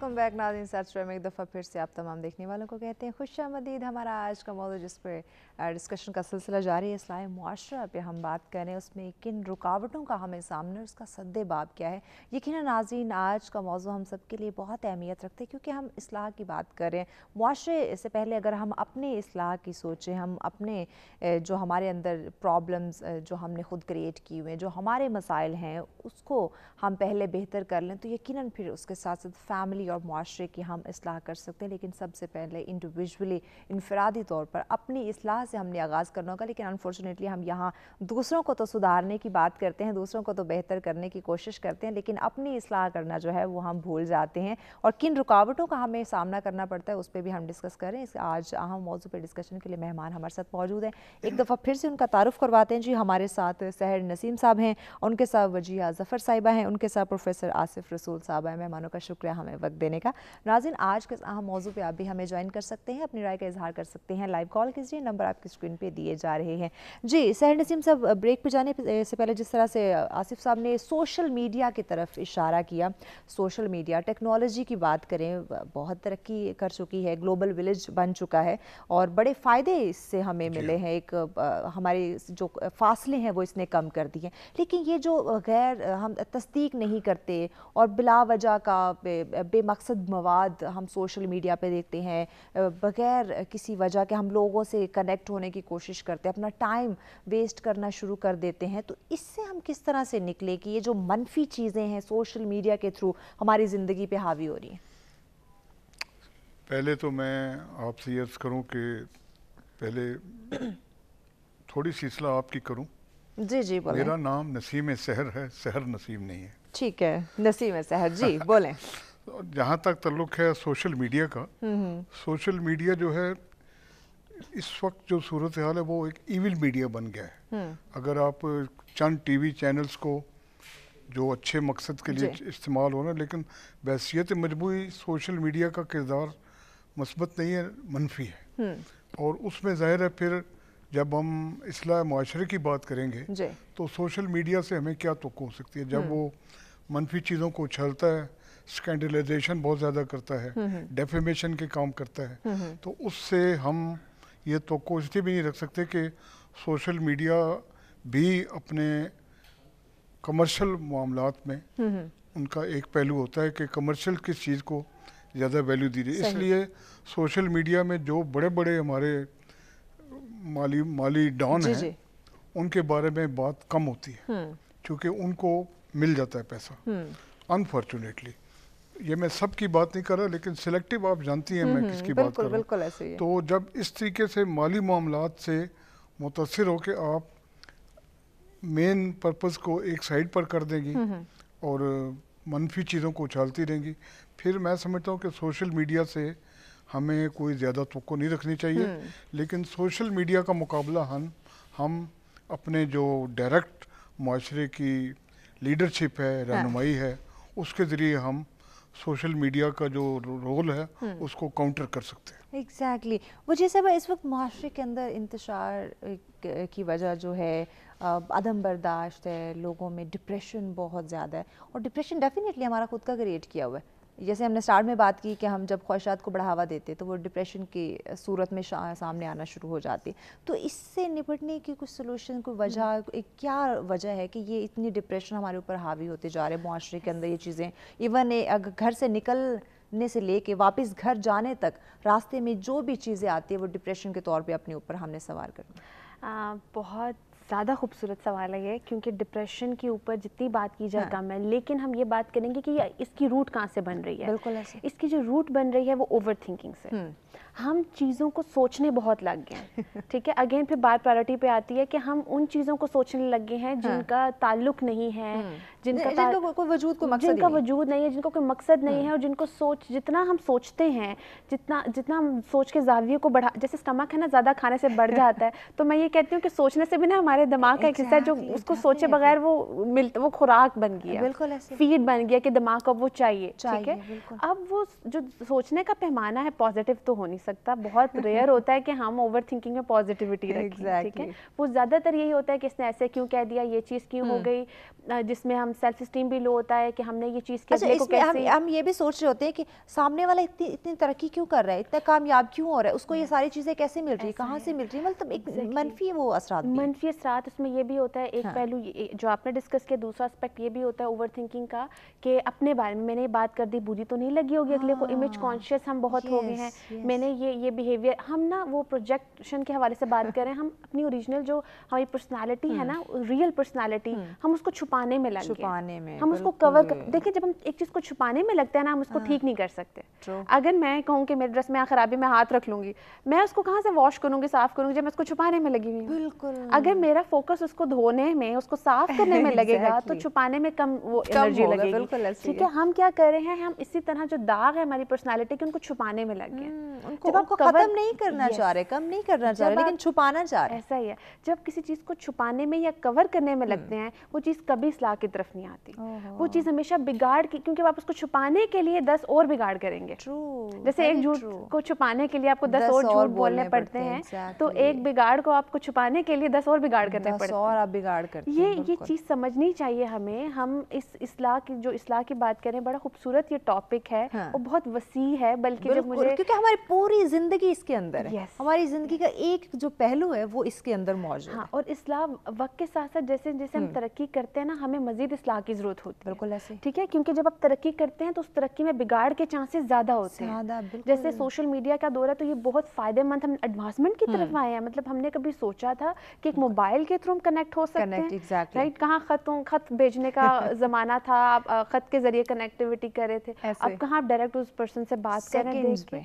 वेलकम बैक नाजिन सर्च में एक दफ़ा फिर से आप तमाम देखने वालों को कहते हैं खुश आमदीद हमारा आज का मौजूद जिस पर डिस्कशन का सिलसिला जारी है इस्लामी माशरा पे हम बात करें उसमें किन रुकावटों का हमें सामना उसका सद्देबाब क्या है यकीन नाजीन आज का मौजू हम सब के लिए बहुत अहमियत रखते हैं क्योंकि हम असलाह की बात करें माशरे से पहले अगर हम अपने असलाह की सोचें हम अपने जो हमारे अंदर प्रॉब्लम्स जो हमने ख़ुद क्रिएट किए हुए हैं जो हमारे मसाइल हैं उसको हम पहले बेहतर कर लें तो यकीन फिर उसके साथ साथ फैमिली और माशरे की हम इसलाह कर सकते हैं लेकिन सबसे पहले इंडिविजुअली इनफरादी तौर पर अपनी असलाह से हमने आगाज़ करना होगा लेकिन अनफॉर्चुनेटली हम यहाँ दूसरों को तो सुधारने की बात करते हैं दूसरों को तो बेहतर करने की कोशिश करते हैं लेकिन अपनी असलाह करना जो है वो हम भूल जाते हैं और किन रुकावटों का हमें सामना करना पड़ता है उस पर भी हम डिस्कस करें इस आज अहम मौजू पर डिस्कशन के लिए मेहमान हमारे साथ मौजूद हैं एक दफ़ा फिर से उनका तारुफ करवाते हैं जी हमारे साथ सहर नसीम साहब हैं उनके साथ वजिया जफ़र साहिबा हैं उनके साथ प्रोफेसर आसिफ रसूल साहब हैं मेहमानों का शुक्रिया हमें वक्त देने का नाजिन आज के अहम मौजू पर आप भी हमें ज्वाइन कर सकते हैं अपनी राय का इजहार कर सकते हैं लाइव कॉल कीजिए नंबर आप आपकी स्क्रीन पे दिए जा रहे हैं जी सहर नसीम साहब ब्रेक पे जाने से पहले जिस तरह से आसिफ साहब ने सोशल मीडिया की तरफ इशारा किया सोशल मीडिया टेक्नोलॉजी की बात करें बहुत तरक्की कर चुकी है ग्लोबल विलेज बन चुका है और बड़े फ़ायदे इससे हमें मिले हैं एक हमारे जो फासले हैं वो इसने कम कर दिए लेकिन ये जो गैर हम तस्दीक नहीं करते और बिला वजह का बेमकसद मवाद हम सोशल मीडिया पे देखते हैं बगैर किसी वजह के हम लोगों से कनेक्ट डिस्कनेक्ट होने की कोशिश करते हैं अपना टाइम वेस्ट करना शुरू कर देते हैं तो इससे हम किस तरह से निकले कि ये जो मनफी चीज़ें हैं सोशल मीडिया के थ्रू हमारी ज़िंदगी पे हावी हो रही हैं पहले तो मैं आपसे यर्ज करूँ कि पहले थोड़ी सी सलाह आपकी करूँ जी जी बोले मेरा नाम नसीम सहर है सहर नसीम नहीं है ठीक है नसीम सहर जी बोले जहाँ तक तल्लुक है सोशल मीडिया का सोशल हम्म, मीडिया हम्म। जो है इस वक्त जो सूरत हाल है वो एक इविल मीडिया बन गया है हम्म। अगर आप चंद टीवी चैनल्स को जो अच्छे मकसद के लिए इस्तेमाल हो हैं लेकिन बैसीत मजबू सोशल मीडिया का किरदार मस्बत नहीं है मनफी है हम्म। और उसमें ज़ाहिर है फिर जब हम असलाह माशरे की बात करेंगे तो सोशल मीडिया से हमें क्या तो हो सकती है जब हम्म। वो मनफी चीज़ों को उछलता है स्कैंडलाइजेशन बहुत ज़्यादा करता है डेफेमेशन के काम करता है तो उससे हम ये तो कोशिश भी नहीं रख सकते कि सोशल मीडिया भी अपने कमर्शियल मामला में हम्म, हम्म। उनका एक पहलू होता है कि कमर्शियल किस चीज़ को ज़्यादा वैल्यू दी जाए इसलिए सोशल मीडिया में जो बड़े बड़े हमारे माली माली डॉन हैं उनके बारे में बात कम होती है हम्म। क्योंकि उनको मिल जाता है पैसा अनफॉर्चुनेटली ये मैं सब की बात नहीं कर रहा लेकिन सिलेक्टिव आप जानती हैं मैं हम्म, किसकी बात कर रहा हूँ तो जब इस तरीके से माली मामला से मुतासर होकर आप मेन पर्पज़ को एक साइड पर कर देंगी हम्म, हम्म। और मनफी चीज़ों को उछालती रहेंगी फिर मैं समझता हूँ कि सोशल मीडिया से हमें कोई ज़्यादा तो नहीं रखनी चाहिए लेकिन सोशल मीडिया का मुकाबला हम हम अपने जो डायरेक्ट माशरे की लीडरशिप है हाँ। रहनुमाई है उसके ज़रिए हम सोशल मीडिया का जो रोल है हम्म। उसको काउंटर कर सकते हैं एग्जैक्टली exactly. वो जैसे इस वक्त माशरे के अंदर इंतशार की वजह जो है अदम बर्दाश्त है लोगों में डिप्रेशन बहुत ज़्यादा है और डिप्रेशन डेफिनेटली हमारा खुद का क्रिएट किया हुआ है जैसे हमने स्टार्ट में बात की कि हम जब ख्वाहिशात को बढ़ावा देते तो वो डिप्रेशन की सूरत में सामने आना शुरू हो जाती तो इससे निपटने की कुछ सोल्यूशन कोई वजह हम्म। क्या वजह है कि ये इतनी डिप्रेशन हमारे ऊपर हावी होते जा रहे हैं माशरे के अंदर ये चीज़ें इवन अगर घर से निकल ने से लेके वापस घर जाने तक रास्ते में जो भी चीज़ें आती है वो डिप्रेशन के तौर पे अपने ऊपर हमने सवार कर बहुत ज़्यादा खूबसूरत सवाल है क्योंकि डिप्रेशन के ऊपर जितनी बात की जाए हाँ। कम है लेकिन हम ये बात करेंगे कि इसकी रूट कहाँ से बन रही है बिल्कुल ऐसे इसकी जो रूट बन रही है वो ओवर थिंकिंग से हम्म। हम चीज़ों को सोचने बहुत लग गए हैं ठीक है अगेन फिर बार प्रायोरिटी पे आती है कि हम उन चीज़ों को सोचने लग गए हैं हाँ। जिनका ताल्लुक नहीं है हम्म। जिनका जिनका कोई वजूद को मकसद जिनका वजूद नहीं है जिनको कोई मकसद नहीं है हाँ। और जिनको सोच जितना हम सोचते हैं जितना जितना हम सोच के जाविये को बढ़ा जैसे स्टमक है ना ज़्यादा खाने से बढ़ जाता है तो मैं ये कहती हूँ कि सोचने से भी ना हमारे दिमाग का एक हिस्सा है जो उसको सोचे बगैर वो मिल वो खुराक बन गया बिल्कुल फीड बन गया कि दिमाग को वो चाहिए ठीक है अब वो जो सोचने का पैमाना है पॉजिटिव तो हो नहीं सकता सकता बहुत रेयर होता है कि हम ओवर थिंकिंग में पॉजिटिविटी रखें exactly. ठीक है वो ज़्यादातर यही होता है कि इसने ऐसे क्यों कह दिया ये चीज़ क्यों हो हम्म। गई जिसमें हम सेल्फ स्टीम भी लो होता है कि हमने ये चीज़ अच्छा, कैसे हम, हम ये भी सोच रहे होते हैं कि सामने वाला इतनी इतनी तरक्की क्यों कर रहा है इतना कामयाब क्यों हो रहा है उसको ये हम्म। सारी चीज़ें कैसे मिल रही है कहाँ से मिल रही है मतलब एक मनफी वो असर मनफी असरात उसमें ये भी होता है एक हाँ। पहलू जो आपने डिस्कस किया दूसरा एस्पेक्ट ये भी होता है ओवर थिंकिंग का कि अपने बारे में मैंने बात कर दी बुरी तो नहीं लगी होगी अगले को इमेज कॉन्शियस हाँ। हम बहुत हो गए हैं मैंने ये ये बिहेवियर हम ना वो प्रोजेक्शन के हवाले से बात हाँ। करें हम अपनी ओरिजिनल जो हमारी पर्सनालिटी है ना रियल हाँ। पर्सनालिटी हाँ। हम उसको छुपाने में लगे छुपाने में हम उसको कवर कर देखिए जब हम एक चीज़ को छुपाने में लगते हैं ना हम उसको ठीक नहीं कर सकते अगर मैं कहूँ कि मेरे ड्रेस में खराबी में हाथ रख लूंगी मैं उसको कहाँ से वॉश करूंगी साफ करूंगी जब मैं उसको छुपाने में लगी हुई बिल्कुल अगर मेरा फोकस उसको धोने में उसको साफ करने में लगेगा तो छुपाने में कम वो एनर्जी लगेगी ठीक है हम क्या कर रहे हैं हम इसी तरह जो दाग है हमारी पर्सनैलिटी के उनको छुपाने में लग गए हम्म, जब आपको खत्म नहीं करना चाह रहे कम नहीं करना चाह रहे लेकिन छुपाना चाह रहे ऐसा ही है जब किसी चीज़ को छुपाने में या कवर करने में लगते हम्म। हैं वो चीज़ कभी इसलाह की तरफ नहीं आती वो चीज़ हमेशा बिगाड़ की क्योंकि आप उसको छुपाने के लिए दस और बिगाड़ करेंगे जैसे एक झूठ को छुपाने के लिए आपको दस और झूठ बोलने पड़ते हैं तो एक बिगाड़ को आपको छुपाने के लिए दस और बिगाड़ करने पड़ते हैं और आप बिगाड़ कर ये ये चीज़ समझनी चाहिए हमें हम इस इसलाह की जो इसलाह की बात करें बड़ा खूबसूरत ये टॉपिक है और हाँ। बहुत वसी है बल्कि जब मुझे क्योंकि हमारे पूरे पूरी जिंदगी इसके अंदर है yes. हमारी जिंदगी का एक जो पहलू है वो इसके अंदर मौजूद हाँ, और इस्लाह वक्त के साथ साथ जैसे जैसे हम हम्म। तरक्की करते हैं ना हमें मजीद इस्लाह की जरूरत होती है बिल्कुल ऐसे ठीक है क्योंकि जब आप तरक्की करते हैं तो उस तरक्की में बिगाड़ के चांसेस ज्यादा होते हैं जैसे सोशल मीडिया का दौर है तो ये बहुत फायदेमंद हम एडवांसमेंट की तरफ हम्म। आए हैं मतलब हमने कभी सोचा था कि एक मोबाइल के थ्रू हम कनेक्ट हो सकते हैं राइट कहाँ खतों खत भेजने का जमाना था आप खत के जरिए कनेक्टिविटी कर रहे थे अब कहाँ डायरेक्ट उस पर्सन से बात हैं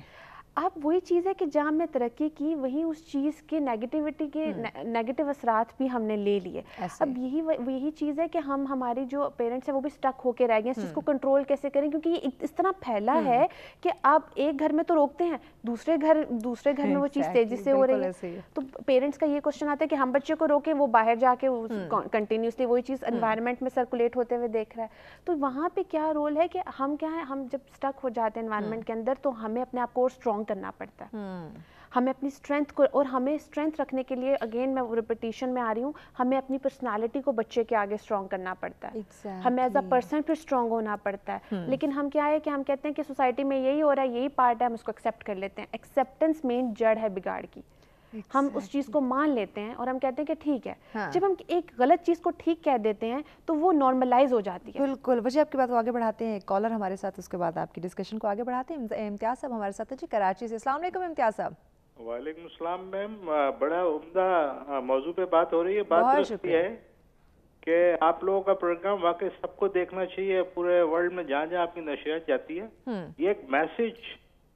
आप वही चीज़ है कि जहाँ हमने तरक्की की वहीं उस चीज़ के नेगेटिविटी के नेगेटिव हम्म। असरात भी हमने ले लिए अब यही यही चीज़ है कि हम हमारे जो पेरेंट्स हैं वो भी स्टक होके रह गए हैं इसको कंट्रोल हम्म। कैसे करें क्योंकि ये इस तरह फैला हम्म। है कि आप एक घर में तो रोकते हैं दूसरे घर दूसरे घर में वो चीज़ तेज़ी से हो रही है तो पेरेंट्स का ये क्वेश्चन आता है कि हम बच्चे को रोके वो बाहर जाके कंटिन्यूसली वही चीज़ इन्वायरमेंट में सर्कुलेट होते हुए देख रहा है तो वहाँ पर क्या रोल है कि हम क्या है हम जब स्टक हो जाते हैं इन्वायरमेंट के अंदर तो हमें अपने आप को स्ट्रॉन्ग करना पड़ता है हम्म। हमें अपनी स्ट्रेंथ को और हमें स्ट्रेंथ रखने के लिए अगेन मैं रिपीटेशन में आ रही हूँ हमें अपनी पर्सनालिटी को बच्चे के आगे स्ट्रॉन्ग करना पड़ता है exactly. हमें एज अ पर्सन फिर स्ट्रॉन्ग होना पड़ता है hmm. लेकिन हम क्या है कि हम कहते हैं कि सोसाइटी में यही हो रहा है यही पार्ट है हम उसको एक्सेप्ट कर लेते हैं एक्सेप्टेंस मेन जड़ है बिगाड़ की हम उस चीज़ को मान लेते हैं और हम कहते हैं कि ठीक है हाँ. जब हम एक गलत चीज़ को ठीक कह देते हैं तो वो नॉर्मलाइज हो जाती है बिल्कुल वजह आपकी बात को आगे बढ़ाते हैं कॉलर हमारे साथ उसके बाद आपकी डिस्कशन को आगे बढ़ाते हैं इम्तियाज साहब हमारे साथ जी कराची से असल इम्तियाज साहब वालेकुम असलम मैम बड़ा उम्दा मौजू पे बात हो रही है बात है कि आप लोगों का प्रोग्राम वाकई सबको देखना चाहिए पूरे वर्ल्ड में जहाँ जहाँ आपकी नशियात जाती है हम्म। ये एक मैसेज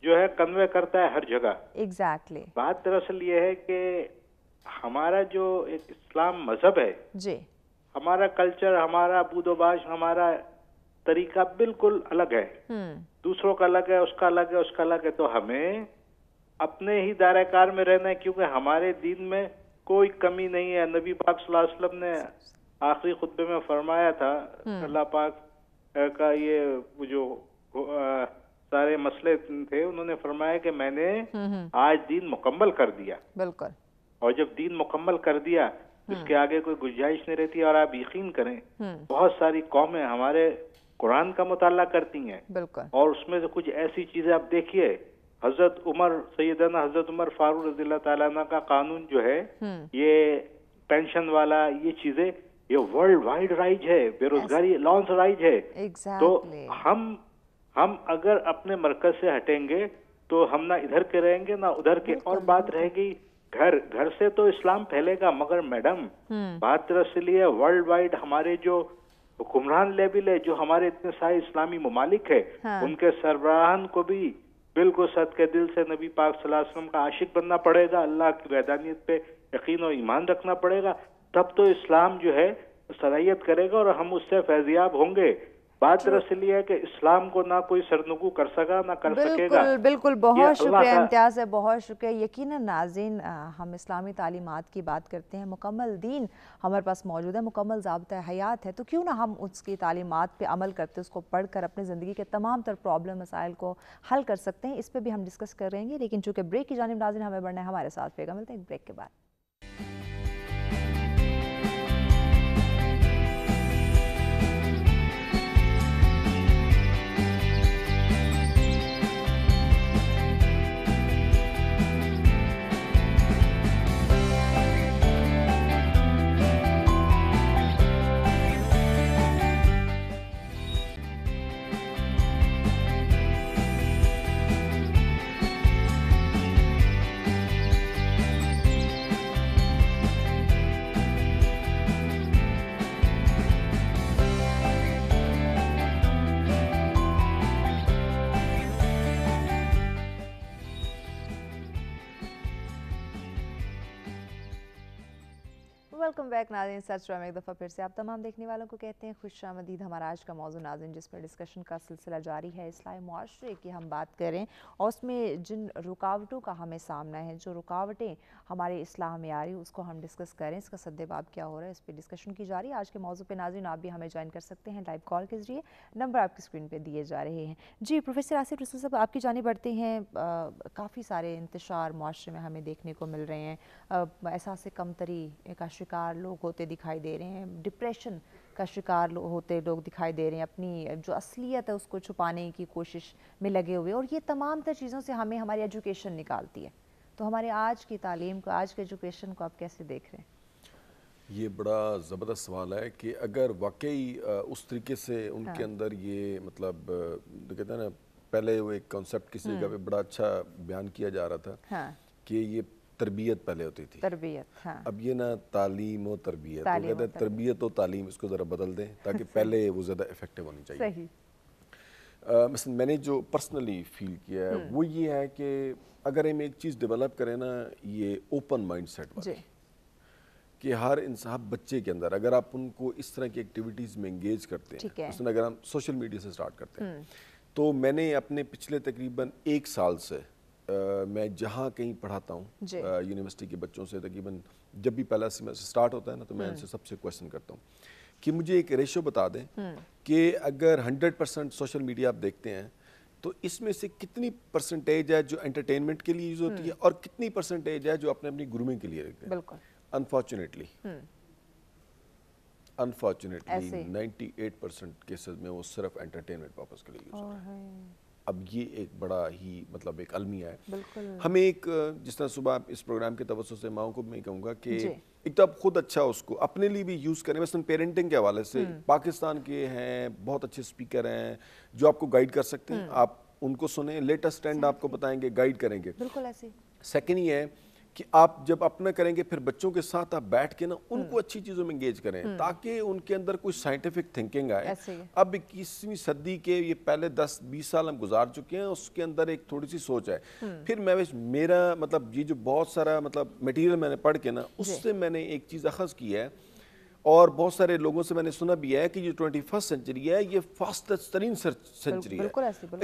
जो है कन्वे करता है हर जगह एग्जैक्टली exactly. बात दरअसल ये है कि हमारा जो एक इस्लाम मजहब है जी हमारा कल्चर हमारा बुदोबाश हमारा तरीका बिल्कुल अलग है हम्म। दूसरों का अलग है उसका अलग है उसका अलग है तो हमें अपने ही कार में रहना है क्योंकि हमारे दिन में कोई कमी नहीं है नबी पाक वसल्लम ने आखिरी खुतबे में फरमाया था हम्म। अल्लाह पाक का ये जो आ, सारे मसले थे उन्होंने फरमाया कि मैंने हम्म, हम्म। आज दिन मुकम्मल कर दिया बिल्कुल और जब दिन मुकम्मल कर दिया उसके हम्म। आगे कोई गुंजाइश नहीं रहती और आप यकीन करें बहुत सारी कौमें हमारे कुरान का मुताला करती हैं और उसमें से कुछ ऐसी चीजें आप देखिए हजरत उमर सैदना हजरत उमर फारूक रजील तला का कानून जो है ये पेंशन वाला ये चीजें ये वर्ल्ड वाइड राइज है बेरोजगारी लॉन्स राइज है तो exactly. तो हम हम अगर अपने मरकज से हटेंगे तो हम ना इधर के रहेंगे ना उधर के और बात रहेगी घर घर से तो इस्लाम फैलेगा मगर मैडम हम्म। बात इसलिए वर्ल्ड वाइड हमारे जो हुक्मरान लेवल है जो हमारे इतने सारे इस्लामी ममालिक है हाँ। उनके सरबराहन को भी बिल्कुल सद के दिल से नबी पाक सल्लम का आशिक बनना पड़ेगा अल्लाह की वैदानियत पे यकीन और ईमान रखना पड़ेगा तब तो इस्लाम जो है सलाहियत करेगा और हम उससे फैजियाब होंगे बात दरअसल ये है कि इस्लाम को ना कोई सरनगु कर सका ना कर बिल्कुल, सकेगा बिल्कुल बहुत शुक्रिया इम्तियाज है बहुत शुक्रिया यकीन नाजिन हम इस्लामी तालीमत की बात करते हैं मुकम्मल दीन हमारे पास मौजूद है मुकम्मल जबत हयात है तो क्यों ना हम उसकी तालीमत पे अमल करते उसको पढ़ कर अपनी ज़िंदगी के तमाम तर प्रॉब्लम मसाइल को हल कर सकते हैं इस पर भी हम डिस्कस करेंगे लेकिन चूँकि ब्रेक की जानब नाजिन हमें बढ़ना है हमारे साथ फेगा मिलते हैं ब्रेक के बाद बैक नाजिन सच में एक दफ़ा फिर से आप तमाम देखने वालों को कहते हैं खुश आमदीद हमारा आज का मौजू नाजिन पर डिस्कशन का सिलसिला जारी है इस्लाम माशरे की हम बात करें और उसमें जिन रुकावटों का हमें सामना है जो रुकावटें हमारे इस्लाह में आ रही उसको हम डिस्कस करें इसका सद्देबाब क्या हो रहा है इस पर डिस्कशन की जा रही है आज के मौजू पर नाजिन आप भी हमें ज्वाइन कर सकते हैं लाइव कॉल के जरिए नंबर आपकी स्क्रीन पर दिए जा रहे हैं जी प्रोफेसर आसिफ रसूल साहब आपकी जानी बढ़ते हैं काफ़ी सारे इंतशार माशरे में हमें देखने को मिल रहे हैं एहसास कमतरी का शिकार लोग होते दिखाई दे रहे हैं डिप्रेशन का शिकार लो, होते लोग दिखाई दे रहे हैं अपनी जो असलियत है उसको छुपाने की कोशिश में लगे हुए और ये तमाम तर चीज़ों से हमें हमारी एजुकेशन निकालती है तो हमारे आज की तालीम को आज के एजुकेशन को आप कैसे देख रहे हैं ये बड़ा ज़बरदस्त सवाल है कि अगर वाकई उस तरीके से उनके हाँ। अंदर ये मतलब कहते हैं ना पहले वो एक कॉन्सेप्ट किसी जगह हाँ। पे बड़ा अच्छा बयान किया जा रहा था हाँ। कि ये तरबियत पहले होती थी तरबियत हाँ। अब ये ना तालीम और तरबियत तरबियत और तालीम इसको ज़रा बदल दें ताकि पहले वो ज़्यादा इफेक्टिव होनी चाहिए मसलन मैंने जो पर्सनली फील किया है हम्म। वो ये है कि अगर हम एक चीज़ डेवलप करें ना ये ओपन माइंड सेट वाली कि हर इंसान बच्चे के अंदर अगर आप उनको इस तरह की एक्टिविटीज़ में इंगेज करते हैं उसमें अगर हम सोशल मीडिया से स्टार्ट करते हैं हम्म। तो मैंने अपने पिछले तकरीबन एक साल से आ, मैं जहाँ कहीं पढ़ाता हूँ यूनिवर्सिटी के बच्चों से तकरीबन जब भी पहला सेमेस्टर स्टार्ट होता है ना तो मैं हम्म। उनसे सबसे क्वेश्चन करता हूँ कि मुझे एक रेशो बता दें हम्म। कि अगर 100 परसेंट सोशल मीडिया आप देखते हैं तो इसमें से कितनी परसेंटेज है जो एंटरटेनमेंट के लिए यूज होती है हम्म। और कितनी परसेंटेज है जो अपने अपनी ग्रूमिंग के लिए रखते हैं अनफॉर्चुनेटली अनफॉर्चुनेटली 98 परसेंट केसेज में वो सिर्फ एंटरटेनमेंट पर्पज के लिए यूज होता है अब ये एक बड़ा ही मतलब एक अलमिया है हमें एक जिस तरह सुबह इस प्रोग्राम के तवसों से माओ को मैं कहूँगा कि एक तो आप खुद अच्छा उसको अपने लिए भी यूज़ करें मैं पेरेंटिंग के हवाले से हम्म। पाकिस्तान के हैं बहुत अच्छे स्पीकर हैं जो आपको गाइड कर सकते हैं हम्म। आप उनको सुने लेटेस्ट ट्रेंड आपको बताएंगे गाइड करेंगे बिल्कुल ऐसे सेकेंड ये है कि आप जब अपना करेंगे फिर बच्चों के साथ आप बैठ के ना उनको हम्म। अच्छी चीज़ों में इंगेज करें हम्म। ताकि उनके अंदर कोई साइंटिफिक थिंकिंग आए अब इक्कीसवीं सदी के ये पहले 10-20 साल हम गुजार चुके हैं उसके अंदर एक थोड़ी सी सोच है हम्म। फिर मैं मेरा मतलब ये जो बहुत सारा मतलब मटेरियल मैंने पढ़ के ना उससे मैंने एक चीज़ अखज़ की है और बहुत सारे लोगों से मैंने सुना भी है कि ये ट्वेंटी फर्स्ट सेंचुरी है ये फास्टेस्ट तरीन सेंचुरी है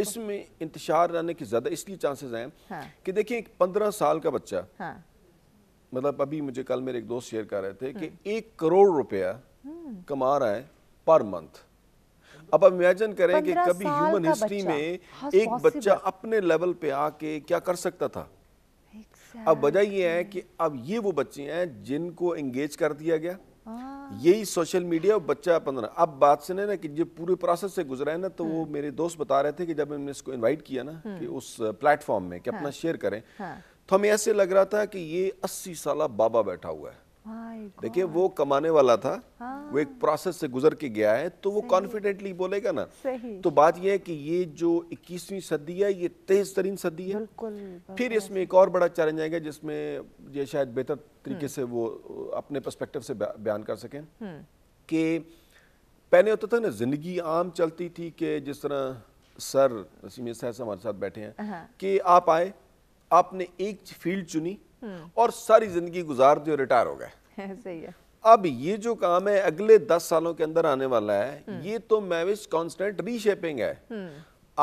इसमें इंतजार रहने की ज़्यादा इसलिए चांसेस हैं हाँ। कि देखिए एक पंद्रह साल का बच्चा हाँ। मतलब अभी मुझे कल मेरे एक दोस्त शेयर कर रहे थे कि हम्म। एक करोड़ रुपया हम्म। कमा रहा है पर मंथ अब आप इमेजिन करें कि कभी ह्यूमन हिस्ट्री में हाँ, एक बच्चा अपने लेवल पे आके क्या कर सकता था अब वजह यह है कि अब ये वो बच्चे हैं जिनको एंगेज कर दिया गया हाँ। यही सोशल मीडिया और बच्चा पंद्रह अब बात सुने ना कि जो पूरे प्रोसेस से गुजरा है ना तो वो हम्म। मेरे दोस्त बता रहे थे कि जब हमने इसको इनवाइट किया ना हम्म। कि उस प्लेटफॉर्म में कि अपना शेयर हाँ। करें हाँ। तो हमें ऐसे लग रहा था कि ये अस्सी साल बाबा बैठा हुआ है देखिए वो कमाने वाला था हाँ। वो एक प्रोसेस हाँ। से गुजर के गया है तो वो कॉन्फिडेंटली बोलेगा ना तो बात ये है कि ये जो 21वीं सदी है ये तेज तरीन सदी है फिर इसमें एक और बड़ा चैलेंज आएगा जिसमें ये शायद बेहतर तरीके हम्म। से वो अपने पर्सपेक्टिव से बयान कर सकें हम्म। कि पहले होता था ना जिंदगी आम चलती थी कि जिस तरह सर रसीम साहब हमारे साथ बैठे हैं हाँ। कि आप आए आपने एक फील्ड चुनी हम्म। और सारी जिंदगी गुजार दी और रिटायर हो गए सही है अब ये जो काम है अगले दस सालों के अंदर आने वाला है हम्म। ये तो मैविश कॉन्स्टेंट रीशेपिंग है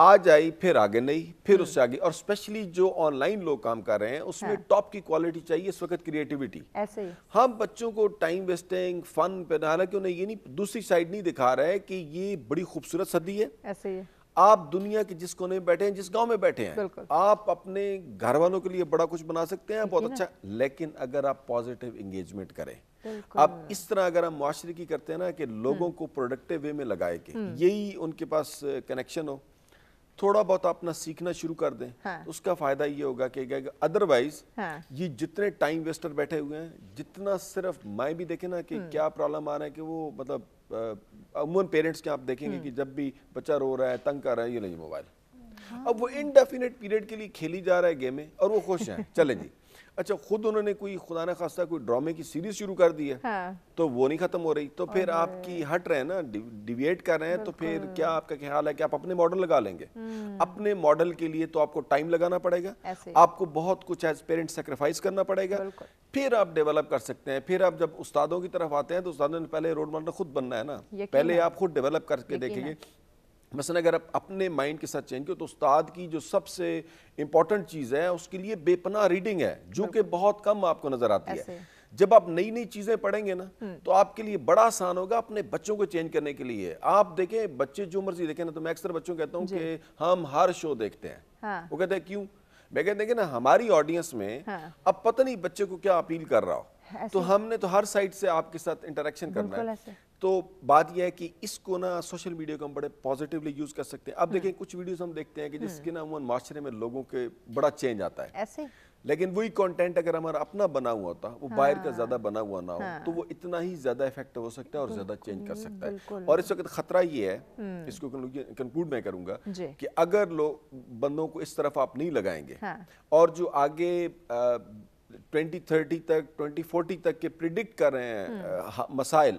आज हम्म। आई फिर आगे नहीं फिर उससे आगे और स्पेशली जो ऑनलाइन लोग काम कर रहे हैं उसमें हाँ। टॉप की क्वालिटी चाहिए इस वक्त क्रिएटिविटी ऐसे ही हम बच्चों को टाइम वेस्टिंग फन पे हालांकि उन्हें ये नहीं दूसरी साइड नहीं दिखा रहे है कि ये बड़ी खूबसूरत सदी है ऐसे ही आप दुनिया के जिस कोने में बैठे हैं जिस गांव में बैठे हैं आप अपने घर वालों के लिए बड़ा कुछ बना सकते हैं बहुत अच्छा लेकिन अगर आप पॉजिटिव इंगेजमेंट करें आप इस तरह अगर हम माशरे की करते हैं ना कि हम्म। लोगों को प्रोडक्टिव वे में लगाए के हम्म। यही उनके पास कनेक्शन हो थोड़ा बहुत अपना सीखना शुरू कर दें हाँ। तो उसका फायदा ये होगा कि अदरवाइज हाँ। ये जितने टाइम वेस्टर बैठे हुए हैं जितना सिर्फ मैं भी देखे ना कि हम्म। क्या प्रॉब्लम आ रहा है कि वो मतलब अमूमन पेरेंट्स के आप देखेंगे कि हम्म। जब भी बच्चा रो रहा है तंग कर रहा है ये नहीं मोबाइल हाँ। अब वो इनडेफिनेट पीरियड के लिए खेली जा रहा है गेमें और वो खुश हैं चले जी अच्छा खुद उन्होंने कोई खुदा ना खास्ता कोई ड्रामे की सीरीज शुरू कर दी है हाँ। तो वो नहीं खत्म हो रही तो फिर आपकी हट रहे हैं ना डिवेट कर रहे हैं तो फिर क्या आपका ख्याल है कि आप अपने मॉडल लगा लेंगे हम्म। अपने मॉडल के लिए तो आपको टाइम लगाना पड़ेगा आपको बहुत कुछ एज पेरेंट सेक्रीफाइस करना पड़ेगा फिर आप डेवलप कर सकते हैं फिर आप जब उस्तादों की तरफ आते हैं तो उस्तादों ने पहले रोड मॉडल खुद बनना है ना पहले आप खुद डेवलप करके देखेंगे मसलन अगर आप अपने माइंड के साथ चेंज करो तो उस्ताद की जो सबसे इंपॉर्टेंट चीज़ है उसके लिए बेपना रीडिंग है जो कि बहुत कम आपको नज़र आती है जब आप नई नई चीज़ें पढ़ेंगे ना हम्म। तो आपके लिए बड़ा आसान होगा अपने बच्चों को चेंज करने के लिए आप देखें बच्चे जो मर्जी देखें ना तो मैं अक्सर बच्चों कहता हूँ कि हम हर शो देखते हैं हाँ। वो कहते हैं क्यों मैं कहते हैं ना हमारी ऑडियंस में हाँ। अब पता नहीं बच्चे को क्या अपील कर रहा हो तो हमने तो हर साइड से आपके साथ इंटरेक्शन करना है तो बात यह है कि इसको ना सोशल मीडिया को हम बड़े पॉजिटिवली यूज कर सकते हैं अब हम्म। देखें कुछ वीडियोस हम देखते हैं कि हम्म। जिसके ना अमूमन माशरे में लोगों के बड़ा चेंज आता है ऐसे लेकिन वही कंटेंट अगर हमारा अपना बना हुआ होता वो हाँ, बाहर का ज्यादा बना हुआ ना हो हाँ, तो वो इतना ही ज्यादा इफेक्टिव हो सकता है और ज्यादा चेंज कर सकता है और इस वक्त खतरा ये है हम्म। इसको कंक्लूड मैं करूंगा कि अगर लोग बंदों को इस तरफ आप नहीं लगाएंगे हाँ, और जो आगे ट्वेंटी 2030 तक 2040 तक के प्रिडिक्ट कर रहे हैं मसाइल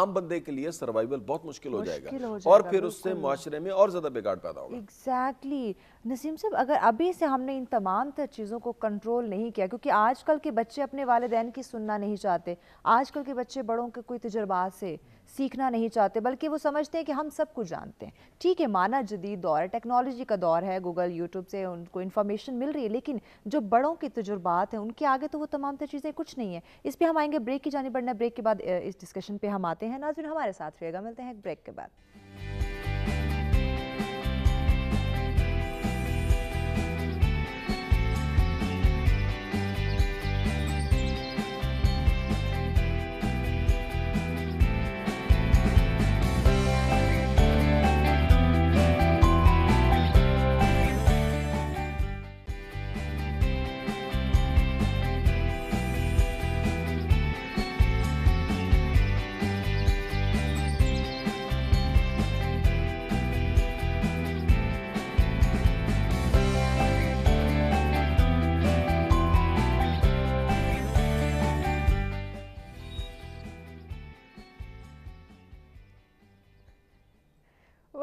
आम बंदे के लिए सर्वाइवल बहुत मुश्किल हो जाएगा, और फिर उससे माशरे में और ज़्यादा बिगाड़ पैदा होगा एग्जैक्टली नसीम साहब अगर अभी से हमने इन तमाम तर चीज़ों को कंट्रोल नहीं किया क्योंकि आजकल के बच्चे अपने वालदेन की सुनना नहीं चाहते आजकल के बच्चे बड़ों के कोई तजर्बा से सीखना नहीं चाहते बल्कि वो समझते हैं कि हम सब कुछ जानते हैं ठीक है माना जदीद दौर है टेक्नोलॉजी का दौर है गूगल यूट्यूब से उनको इन्फॉर्मेशन मिल रही है लेकिन जो बड़ों के तजुर्बात हैं उनके आगे तो वो तमाम तर चीज़ें कुछ नहीं है इस पर हम आएंगे ब्रेक की जानी पड़ना ब्रेक के बाद इस डिस्कशन पर हम आते हैं नाजिन हमारे साथ रहेगा मिलते हैं ब्रेक के बाद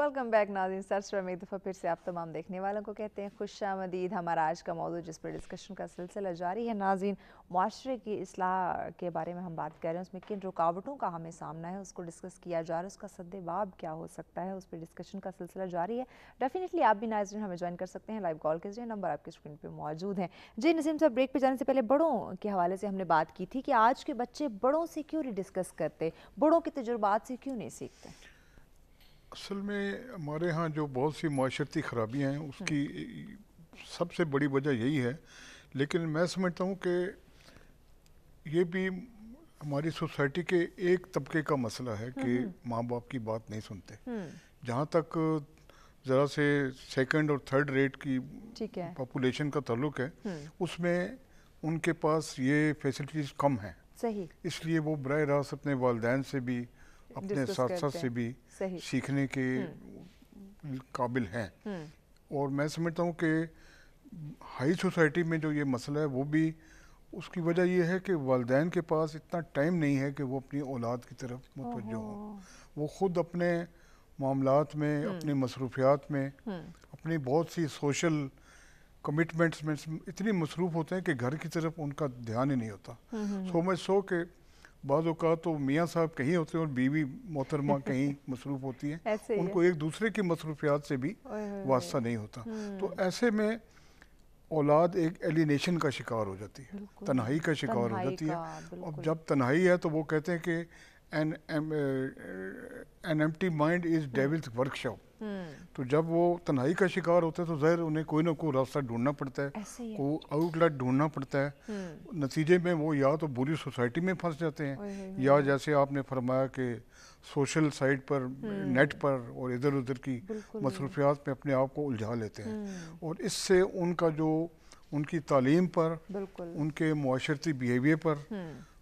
वेलकम बैक नाजिन सर सर एक दफ़ा फिर से आप तमाम देखने वालों को कहते हैं खुश आमदीद हमारा आज का मौजूद जिस पर डिस्कशन का सिलसिला जारी है नाजिन माशरे की असलाह के बारे में हम बात कर रहे हैं उसमें किन रुकावटों का हमें सामना है उसको डिस्कस किया जा रहा है उसका सदबाब क्या हो सकता है उस पर डिस्कशन का सिलसिला जारी है डेफिनेटली आप भी नाजिन हमें ज्वाइन कर सकते हैं लाइव कॉल कीजिए नंबर आपके स्क्रीन पर मौजूद है जी नसीम साहब ब्रेक पर जाने से पहले बड़ों के हवाले से हमने बात की थी कि आज के बच्चे बड़ों से क्यों नहीं डिस्कस करते बड़ों के तजुर्बात से क्यों नहीं सीखते असल में हमारे यहाँ जो बहुत सी माशरती ख़राबियाँ हैं उसकी सबसे बड़ी वजह यही है लेकिन मैं समझता हूँ कि ये भी हमारी सोसाइटी के एक तबके का मसला है कि हम्म। माँ बाप की बात नहीं सुनते हम्म। जहाँ तक ज़रा से सेकंड और थर्ड रेट की पॉपुलेशन का ताल्लुक है हम्म। उसमें उनके पास ये फैसिलिटीज़ कम हैं इसलिए वो बर रास्त अपने वालदेन से भी अपने साथ साथ से भी सीखने के हम्म। काबिल हैं हम्म। और मैं समझता हूँ कि हाई सोसाइटी में जो ये मसला है वो भी उसकी वजह यह है कि वालदेन के पास इतना टाइम नहीं है कि वो अपनी औलाद की तरफ मुतवज हो वो ख़ुद अपने मामलों में हम्म। अपने मसरूफियात में अपनी बहुत सी सोशल कमिटमेंट्स में इतनी मसरूफ़ होते हैं कि घर की तरफ उनका ध्यान ही नहीं होता सो मच सो के बाद तो मियाँ साहब कहीं होते हैं और बीवी मोहतरमा कहीं मसरूफ़ होती हैं उनको एक दूसरे की मसरूफियात से भी वास्ता नहीं होता तो हम्म। ऐसे में औलाद एक एलिनेशन का शिकार हो जाती है तन्हाई का शिकार हो जाती है अब जब तन्हाई है तो वो कहते हैं कि an an empty mind is devil's workshop तो जब वो तनाई का शिकार होते हैं तो ज़हर उन्हें कोई ना कोई रास्ता ढूंढना पड़ता है वो आउटलेट ढूंढना पड़ता है hmm. नतीजे में वो या तो बुरी सोसाइटी में फंस जाते हैं या जैसे आपने फरमाया कि सोशल साइट पर hmm. नेट पर और इधर उधर की मसरूफियात में अपने आप को उलझा लेते हैं hmm. और इससे उनका जो उनकी तालीम पर उनके माशरती बिहेवियर पर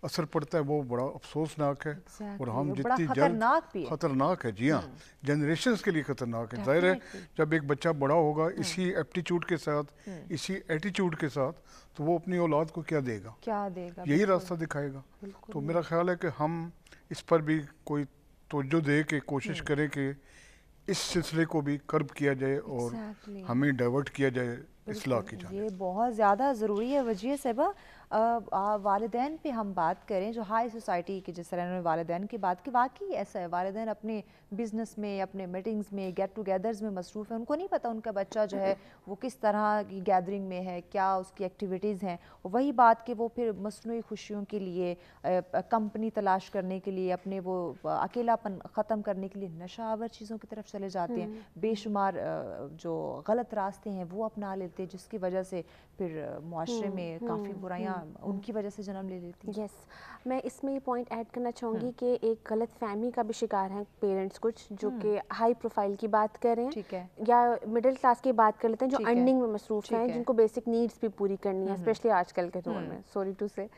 असर पड़ता है वो बड़ा अफसोसनाक है exactly. और हम जितनी जल्द खतरनाक है जी हाँ जनरेशन हम्म। के लिए खतरनाक है जाहिर है जब एक बच्चा बड़ा होगा हम्म। इसी एप्टीट्यूड के साथ हम्म। इसी एटीट्यूड के साथ तो वो अपनी औलाद को क्या देगा क्या देगा यही रास्ता दिखाएगा तो मेरा ख्याल है कि हम इस पर भी कोई तोजो दे के कोशिश करें कि इस सिलसिले को भी कर्ब किया जाए और हमें डाइवर्ट किया जाए इसलाह की जाए ये बहुत ज़्यादा ज़रूरी है वजीह साहबा वालदेन पे हम बात करें जो हाई सोसाइटी की जिस तरह उन्होंने वालदेन की बात की वाकई ऐसा है वालदेन अपने बिजनेस में अपने मीटिंग्स में गेट टुगेदर्स में मसरूफ़ है उनको नहीं पता उनका बच्चा जो है वो किस तरह की गैदरिंग में है क्या उसकी एक्टिविटीज़ हैं वही बात कि वो फिर मसनू खुशियों के लिए कंपनी तलाश करने के लिए अपने वो अकेलापन ख़त्म करने के लिए नशावर चीज़ों की तरफ चले जाते हैं हम्म। बेशुमार जो गलत रास्ते हैं वो अपना लेते हैं जिसकी वजह से फिर माशरे हम्म, में काफ़ी हम्म, बुराइयाँ Hmm. उनकी वजह से जन्म ले लेती हैं यस yes. मैं इसमें ये पॉइंट ऐड करना चाहूँगी hmm. कि एक गलत फहमी का भी शिकार हैं पेरेंट्स कुछ जो hmm. कि हाई प्रोफाइल की बात कर रहे हैं ठीक है या मिडिल क्लास की बात कर लेते हैं जो अर्निंग में मसरूफ़ हैं जिनको बेसिक नीड्स भी पूरी करनी है स्पेशली आजकल के दौर में सॉरी टू से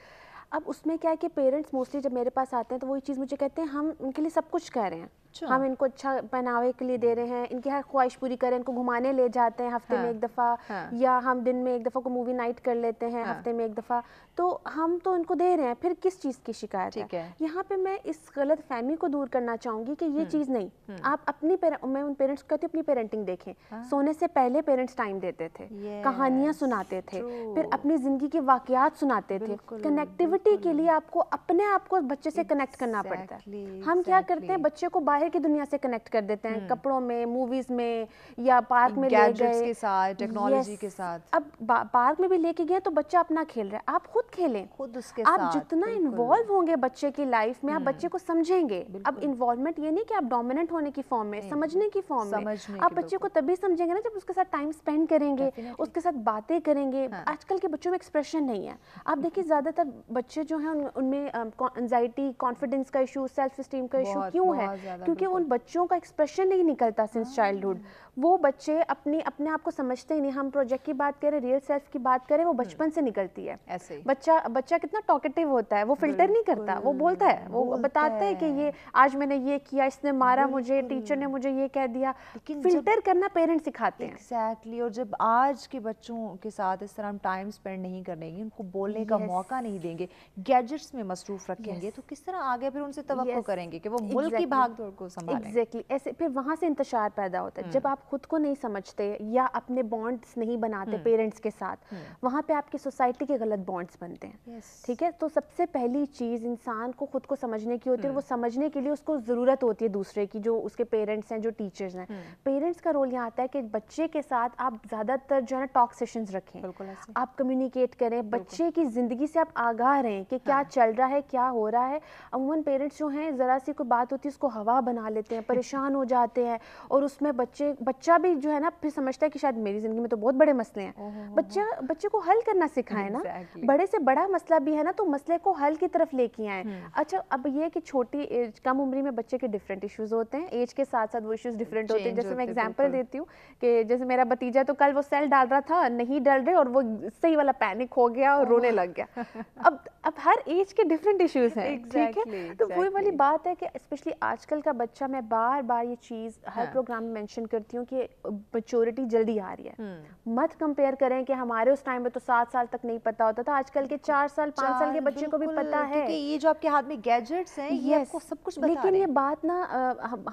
अब उसमें क्या है कि पेरेंट्स मोस्टली जब मेरे पास आते हैं तो वही चीज़ मुझे कहते हैं हम उनके लिए सब कुछ कह रहे हैं अच्छा। हम इनको अच्छा पहनावे के लिए दे रहे हैं इनकी हर ख्वाहिश पूरी करें इनको घुमाने ले जाते हैं हफ्ते हाँ, में एक दफ़ा हाँ, या हम दिन में एक दफ़ा को मूवी नाइट कर लेते हैं हाँ, हफ्ते में एक दफ़ा तो हम तो इनको दे रहे हैं फिर किस चीज़ की शिकायत है, है। यहाँ पे मैं इस गलत फहमी को दूर करना चाहूँगी कि ये हम्म, चीज़ नहीं हम्म। आप अपनी मैं उन पेरेंट्स को कहती अपनी पेरेंटिंग देखें हाँ। सोने से पहले पेरेंट्स टाइम देते थे कहानियाँ सुनाते थे फिर अपनी ज़िंदगी के वाकियात सुनाते थे कनेक्टिविटी के लिए आपको अपने आप को बच्चे से कनेक्ट करना पड़ता है हम क्या करते हैं बच्चे को बाहर बाहर की दुनिया से कनेक्ट कर देते हैं हम्म। कपड़ों में मूवीज में या पार्क में ले गए के साथ टेक्नोलॉजी के साथ अब पार्क में भी लेके गए तो बच्चा अपना खेल रहा है आप खुद खेलें खुद उसके आप जितना इन्वॉल्व होंगे बच्चे की लाइफ में आप हम्म। बच्चे को समझेंगे अब इन्वॉल्वमेंट ये नहीं की आप डोमिनेंट होने की फॉर्म में समझने की फॉर्म में आप बच्चे को तभी समझेंगे ना जब उसके साथ टाइम स्पेंड करेंगे उसके साथ बातें करेंगे हाँ। आजकल के बच्चों में एक्सप्रेशन नहीं है आप देखिए ज़्यादातर बच्चे जो है उनमें एंजाइटी कॉन्फिडेंस का इशू सेल्फ स्टीम का इशू क्यों है क्योंकि उन बच्चों का एक्सप्रेशन नहीं निकलता सिंस चाइल्डहुड वो बच्चे अपनी अपने आप को समझते ही नहीं हम प्रोजेक्ट की बात करें रियल सेल्फ की बात करें वो बचपन से निकलती है ऐसे ही। बच्चा बच्चा कितना टॉकेटिव होता है वो फिल्टर नहीं करता वो बोलता है वो बताता है कि ये आज मैंने ये किया इसने मारा मुझे टीचर ने मुझे ये कह दिया फिल्टर करना पेरेंट्स सिखाते हैं एग्जैक्टली और जब आज के बच्चों के साथ इस तरह हम टाइम स्पेंड नहीं करेंगे उनको बोलने का मौका नहीं देंगे गैजेट्स में मसरूफ रखेंगे तो किस तरह आगे फिर उनसे तो करेंगे कि वो मुल्क की भाग को समझ एग्जैक्टली ऐसे फिर वहाँ से इंतजार पैदा होता है जब हम्म। आप खुद को नहीं समझते या अपने बॉन्ड्स नहीं बनाते पेरेंट्स हम्म। के साथ हम्म। वहाँ पे आपकी सोसाइटी के गलत बॉन्ड्स बनते हैं ठीक है तो सबसे पहली चीज़ इंसान को खुद को समझने की होती है वो हम्म। समझने के लिए उसको ज़रूरत होती है दूसरे की जो उसके पेरेंट्स हैं जो टीचर्स हैं पेरेंट्स का रोल यहाँ आता है कि बच्चे के साथ आप ज़्यादातर जो है ना टॉक सेशन रखें आप कम्युनिकेट करें बच्चे की ज़िंदगी से आप आगाह रहें कि क्या हाँ। चल रहा है क्या हो रहा है अमूमन पेरेंट्स जो हैं ज़रा सी कोई बात होती है उसको हवा बना लेते हैं परेशान हो जाते हैं और उसमें बच्चे बच्चा भी जो है ना फिर समझता है कि शायद मेरी ज़िंदगी में तो बहुत बड़े मसले हैं बच्चा बच्चे को हल करना सिखाए ना बड़े से बड़ा मसला भी है ना तो मसले को हल की तरफ लेके आए हम्म। अच्छा अब ये कि छोटी एज कम उम्र में बच्चे के डिफरेंट इशूज़ होते हैं एज के साथ साथ वो इशूज़ डिफरेंट होते हैं जैसे मैं एग्जाम्पल देती हूँ कि जैसे मेरा भतीजा तो कल वो सेल डाल रहा था नहीं डाल रहे और वो सही वाला पैनिक हो गया और रोने लग गया अब अब हर एज के डिफरेंट इश्यूज हैं ठीक है तो वही वाली बात है कि स्पेशली आजकल का बच्चा मैं बार बार ये चीज़ हर प्रोग्राम हाँ। में मैंशन करती हूँ लड़कियों की मच्योरिटी जल्दी आ रही है हम्म। मत कंपेयर करें कि हमारे उस टाइम में तो सात साल तक नहीं पता होता था आजकल के चार साल पांच साल के बच्चे को भी पता है ये जो आपके हाथ में गैजेट्स हैं ये आपको सब कुछ बता लेकिन ये बात ना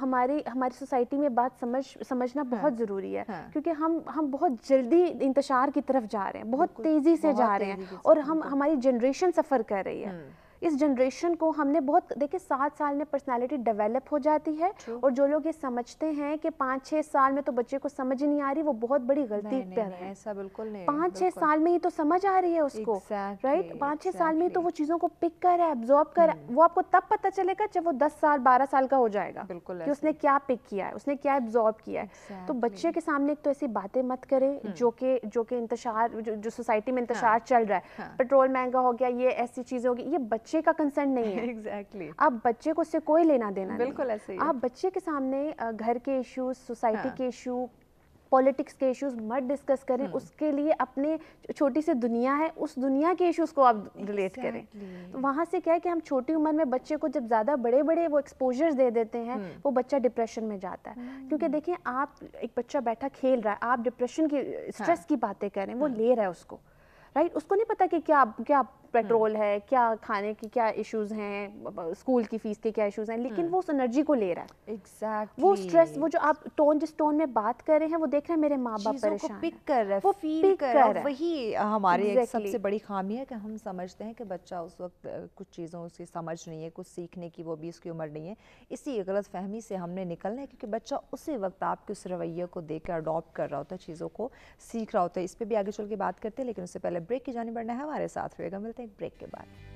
हमारी हमारी सोसाइटी में बात समझ समझना हाँ, बहुत ज़रूरी है हाँ। क्योंकि हम हम बहुत जल्दी इंतजार की तरफ जा रहे हैं बहुत तेज़ी से जा रहे हैं और हम हमारी जनरेशन सफ़र कर रही है हम्म। इस जनरेशन को हमने बहुत देखिए सात साल में पर्सनालिटी डेवलप हो जाती है True. और जो लोग ये समझते हैं कि पाँच छः साल में तो बच्चे को समझ नहीं आ रही वो बहुत बड़ी गलती पर है ऐसा बिल्कुल नहीं पाँच छः साल में ही तो समझ आ रही है उसको राइट पाँच छः साल में ही तो वो चीज़ों को पिक कर रहा है एब्जॉर्ब कर रहा है हम्म। वो आपको तब पता चलेगा जब वो दस साल बारह साल का हो जाएगा बिल्कुल कि उसने क्या पिक किया है उसने क्या एब्जॉर्ब किया है तो बच्चे के सामने एक तो ऐसी बातें मत करें हम्म। जो कि जो कि इंतजार जो सोसाइटी में हाँ। इंतजार चल रहा है पेट्रोल हाँ। महंगा हो गया ये ऐसी चीज़ें होगी ये बच्चे बच्चे का कंसर्न नहीं है एग्जैक्टली exactly. आप बच्चे को उससे कोई लेना देना बिल्कुल ऐसे ही आप बच्चे के सामने घर के इश्यूज सोसाइटी हाँ। के इशू पॉलिटिक्स के इश्यूज मत डिस्कस करें हम्म। उसके लिए अपने छोटी सी दुनिया है उस दुनिया के इश्यूज को आप रिलेट exactly. करें तो वहाँ से क्या है कि हम छोटी उम्र में बच्चे को जब ज़्यादा बड़े बड़े वो एक्सपोजर्स दे देते हैं हम्म। वो बच्चा डिप्रेशन में जाता है हम्म। क्योंकि देखिए आप एक बच्चा बैठा खेल रहा है आप डिप्रेशन की स्ट्रेस हाँ। की बातें करें वो हाँ। ले रहा है उसको राइट right? उसको नहीं पता कि क्या क्या पेट्रोल हम्म। है क्या खाने की क्या इश्यूज हैं स्कूल की फीस के क्या इश्यूज हैं लेकिन हम्म। वो उस एनर्जी को ले रहा है एग्जैक्ट वो स्ट्रेस वो जो आप टोन जिस टोन में बात कर रहे हैं वो देख रहे हैं मेरे माँ बाप परेशान पिक कर रहे वो फील कर वही हमारे सबसे बड़ी खामी है कि हम समझते हैं कि बच्चा उस वक्त कुछ चीज़ों उसकी समझ नहीं है कुछ सीखने की वो भी उसकी उम्र नहीं है इसी गलत फहमी से हमने निकलना है क्योंकि बच्चा उसी वक्त आपके उस रवैये को देख कर अडॉप्ट कर रहा होता है चीज़ों को सीख रहा होता है इस पर भी आगे चल के बात करते हैं लेकिन उससे पहले ब्रेक की जानी बढ़ना है हमारे साथ रहेगा मिलते हैं ब्रेक के बाद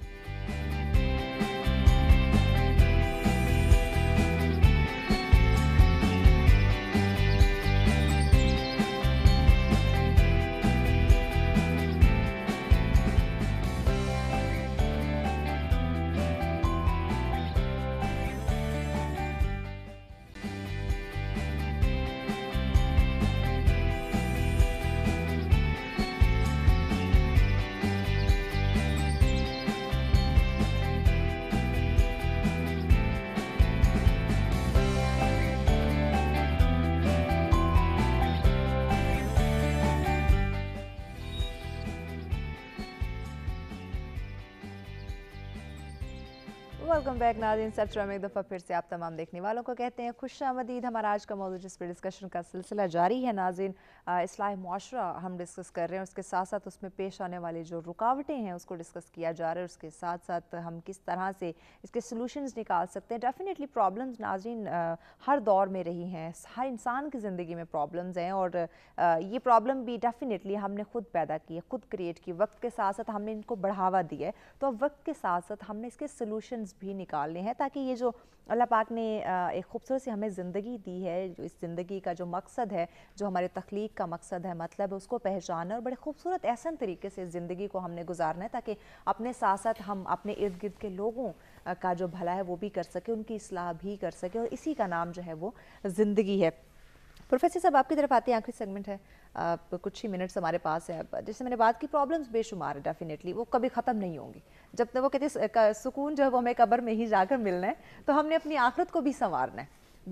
बैक नाजीन सर में एक दफ़ा फिर से आप तमाम देखने वालों को कहते हैं खुश आमदीद हमारा आज का मौजूद जिस पर डिस्कशन का सिलसिला जारी है नाजिन इसलाह माशरा हम डिस्कस कर रहे हैं उसके साथ साथ उसमें पेश आने वाली जो रुकावटें हैं उसको डिस्कस किया जा रहा है उसके साथ साथ हम किस तरह से इसके सलूशनस निकाल सकते हैं डेफिनेटली प्रॉब्लम्स नाजिन हर दौर में रही हैं हर इंसान की ज़िंदगी में प्रॉब्लम्स हैं और ये प्रॉब्लम भी डेफिनेटली हमने खुद पैदा की खुद क्रिएट की वक्त के साथ साथ हमने इनको बढ़ावा दिया है तो अब वक्त के साथ साथ हमने इसके सलूशनस भी निकाल निकालने हैं ताकि ये जो अल्लाह पाक ने एक खूबसूरत सी हमें ज़िंदगी दी है जो इस ज़िंदगी का जो मकसद है जो हमारे तख्लीक का मकसद है मतलब उसको पहचानना और बड़े खूबसूरत ऐसा तरीके से ज़िंदगी को हमने गुजारना है ताकि अपने साथ साथ हम अपने इर्द गिर्द के लोगों का जो भला है वो भी कर सके उनकी असलाह भी कर सके और इसी का नाम जो है वो ज़िंदगी है प्रोफेसर साहब आपकी तरफ आते हैं आखिरी सेगमेंट है आ, कुछ ही मिनट्स हमारे पास है जैसे मैंने बात की प्रॉब्लम्स बेशुमार है डेफिनेटली वो कभी ख़त्म नहीं होंगी जब तक वो कहते हैं सुकून जो है वो हमें कब्र में ही जाकर मिलना है तो हमने अपनी आखरत को भी संवारना है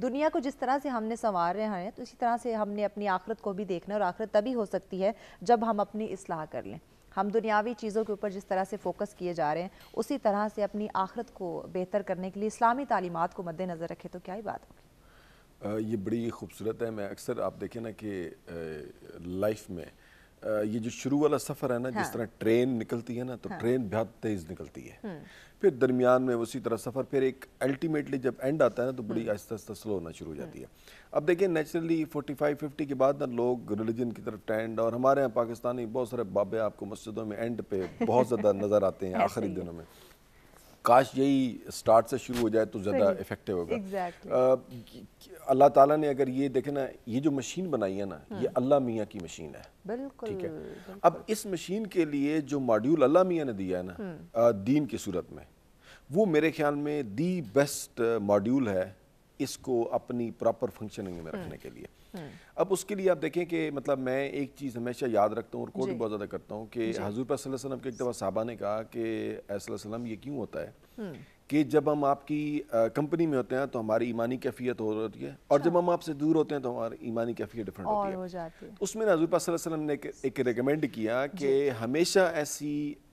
दुनिया को जिस तरह से हमने संवार रहे हैं तो इसी तरह से हमने अपनी आखरत को भी देखना है और आखरत तभी हो सकती है जब हम अपनी असलाह कर लें हम दुनियावी चीज़ों के ऊपर जिस तरह से फोकस किए जा रहे हैं उसी तरह से अपनी आखरत को बेहतर करने के लिए इस्लामी तालीमत को मद्देनज़र रखें तो क्या ही बात होगी ये बड़ी खूबसूरत है मैं अक्सर आप देखें ना कि लाइफ में ये जो शुरू वाला सफ़र है ना हाँ। जिस तरह ट्रेन निकलती है ना तो हाँ। ट्रेन बहुत तेज़ निकलती है फिर दरमियान में उसी तरह सफ़र फिर एक अल्टीमेटली जब एंड आता है ना तो बड़ी आहिस्ता आहिस्ता स्लो होना शुरू हो जाती है अब देखिए नेचुरली 45 50 के बाद ना लोग रिलीजन की तरफ टेंड और हमारे यहाँ पाकिस्तानी बहुत सारे बाबे आपको मस्जिदों में एंड पे बहुत ज़्यादा नज़र आते हैं आखिरी दिनों में काश यही स्टार्ट से शुरू हो जाए तो ज़्यादा इफेक्टिव होगा exactly. अल्लाह ताला ने अगर ये देखे ना ये जो मशीन बनाई है ना ये हाँ। अल्लाह मियाँ की मशीन है बिल्कुल ठीक है बिल्कुल। अब इस मशीन के लिए जो मॉड्यूल अल्लाह मियाँ ने दिया है ना हाँ। दीन की सूरत में वो मेरे ख्याल में दी बेस्ट मॉड्यूल है इसको अपनी प्रॉपर फंक्शनिंग में रखने हम्म, के लिए हम्म। अब उसके लिए आप देखें कि मतलब मैं एक चीज़ हमेशा याद रखता हूँ और कोट भी बहुत ज़्यादा करता हूँ कि हजूर वसल्लम के एक दफ़ा साहबा ने कहा कि असलम ये क्यों होता है हम्म। कि जब हम आपकी कंपनी में होते हैं तो हमारी ईमानी कैफियत हो रही है और जब अच्छा। हम आपसे दूर होते हैं तो हमारी ईमानी कैफियत डिफरेंट होती है उसमें हजूर वसल्लम ने एक रिकमेंड किया कि हमेशा ऐसी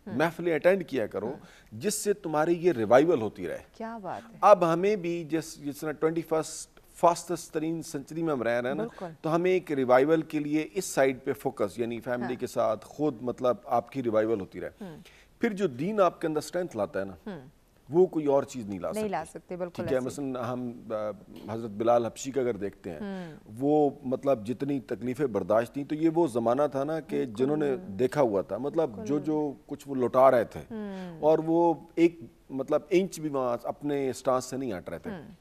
हम्म। महफिलें अटेंड किया करो हम्म। जिससे तुम्हारी ये रिवाइवल होती रहे क्या बात है अब हमें भी जिस जिस तरह ट्वेंटी फर्स्ट फास्टेस्ट तरीन सेंचुरी में हम रह रहे हैं ना तो हमें एक रिवाइवल के लिए इस साइड पे फोकस यानी फैमिली हाँ। के साथ खुद मतलब आपकी रिवाइवल होती रहे हम्म। फिर जो दीन आपके अंदर स्ट्रेंथ लाता है ना वो कोई और चीज़ नहीं ला नहीं सकते ठीक है मसलन हम हज़रत बिलाल हफ्शी का अगर देखते हैं हम्म। वो मतलब जितनी तकलीफ़ें बर्दाश्त थी तो ये वो ज़माना था ना कि जिन्होंने देखा हुआ था मतलब जो जो कुछ वो लुटा रहे थे हम्म। और वो एक मतलब इंच भी अपने स्टांस से नहीं हट रहे थे हम्म।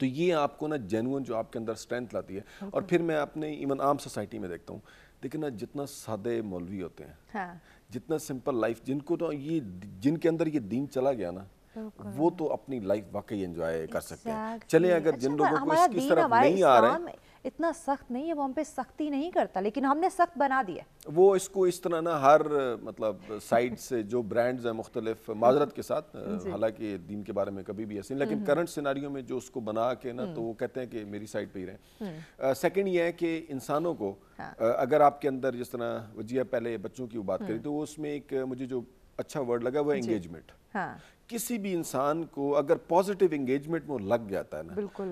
तो ये आपको ना जेनुअन जो आपके अंदर स्ट्रेंथ लाती है और फिर मैं अपने इवन आम सोसाइटी में देखता हूँ देखिए ना जितना सादे मौलवी होते हैं हाँ। जितना सिंपल लाइफ जिनको तो ये जिनके अंदर ये दीन चला गया ना वो तो अपनी लाइफ वाकई एंजॉय कर सकते हैं चले अगर अच्छा, जिन लोगों को इसकी तरफ नहीं आ रहे हैं इतना सख्त नहीं है वो हम पे सख्ती नहीं करता लेकिन हमने सख्त बना दिया वो इसको इस तरह ना हर मतलब साइड से जो ब्रांड्स हैं मुख्तलिफ माजरत के साथ हालांकि दीन के बारे में कभी भी ऐसे लेकिन करंट हम्म। सिनारियों में जो उसको बना के ना तो हम्म। वो कहते हैं कि मेरी साइड पे ही रहे सेकेंड हम्म। ये है कि इंसानों को हाँ। अगर आपके अंदर जिस तरह वजिया पहले बच्चों की बात करी तो उसमें एक मुझे जो अच्छा वर्ड लगा वो एंगेजमेंट हाँ। किसी भी इंसान को अगर पॉजिटिव एंगेजमेंट में लग जाता है ना बिल्कुल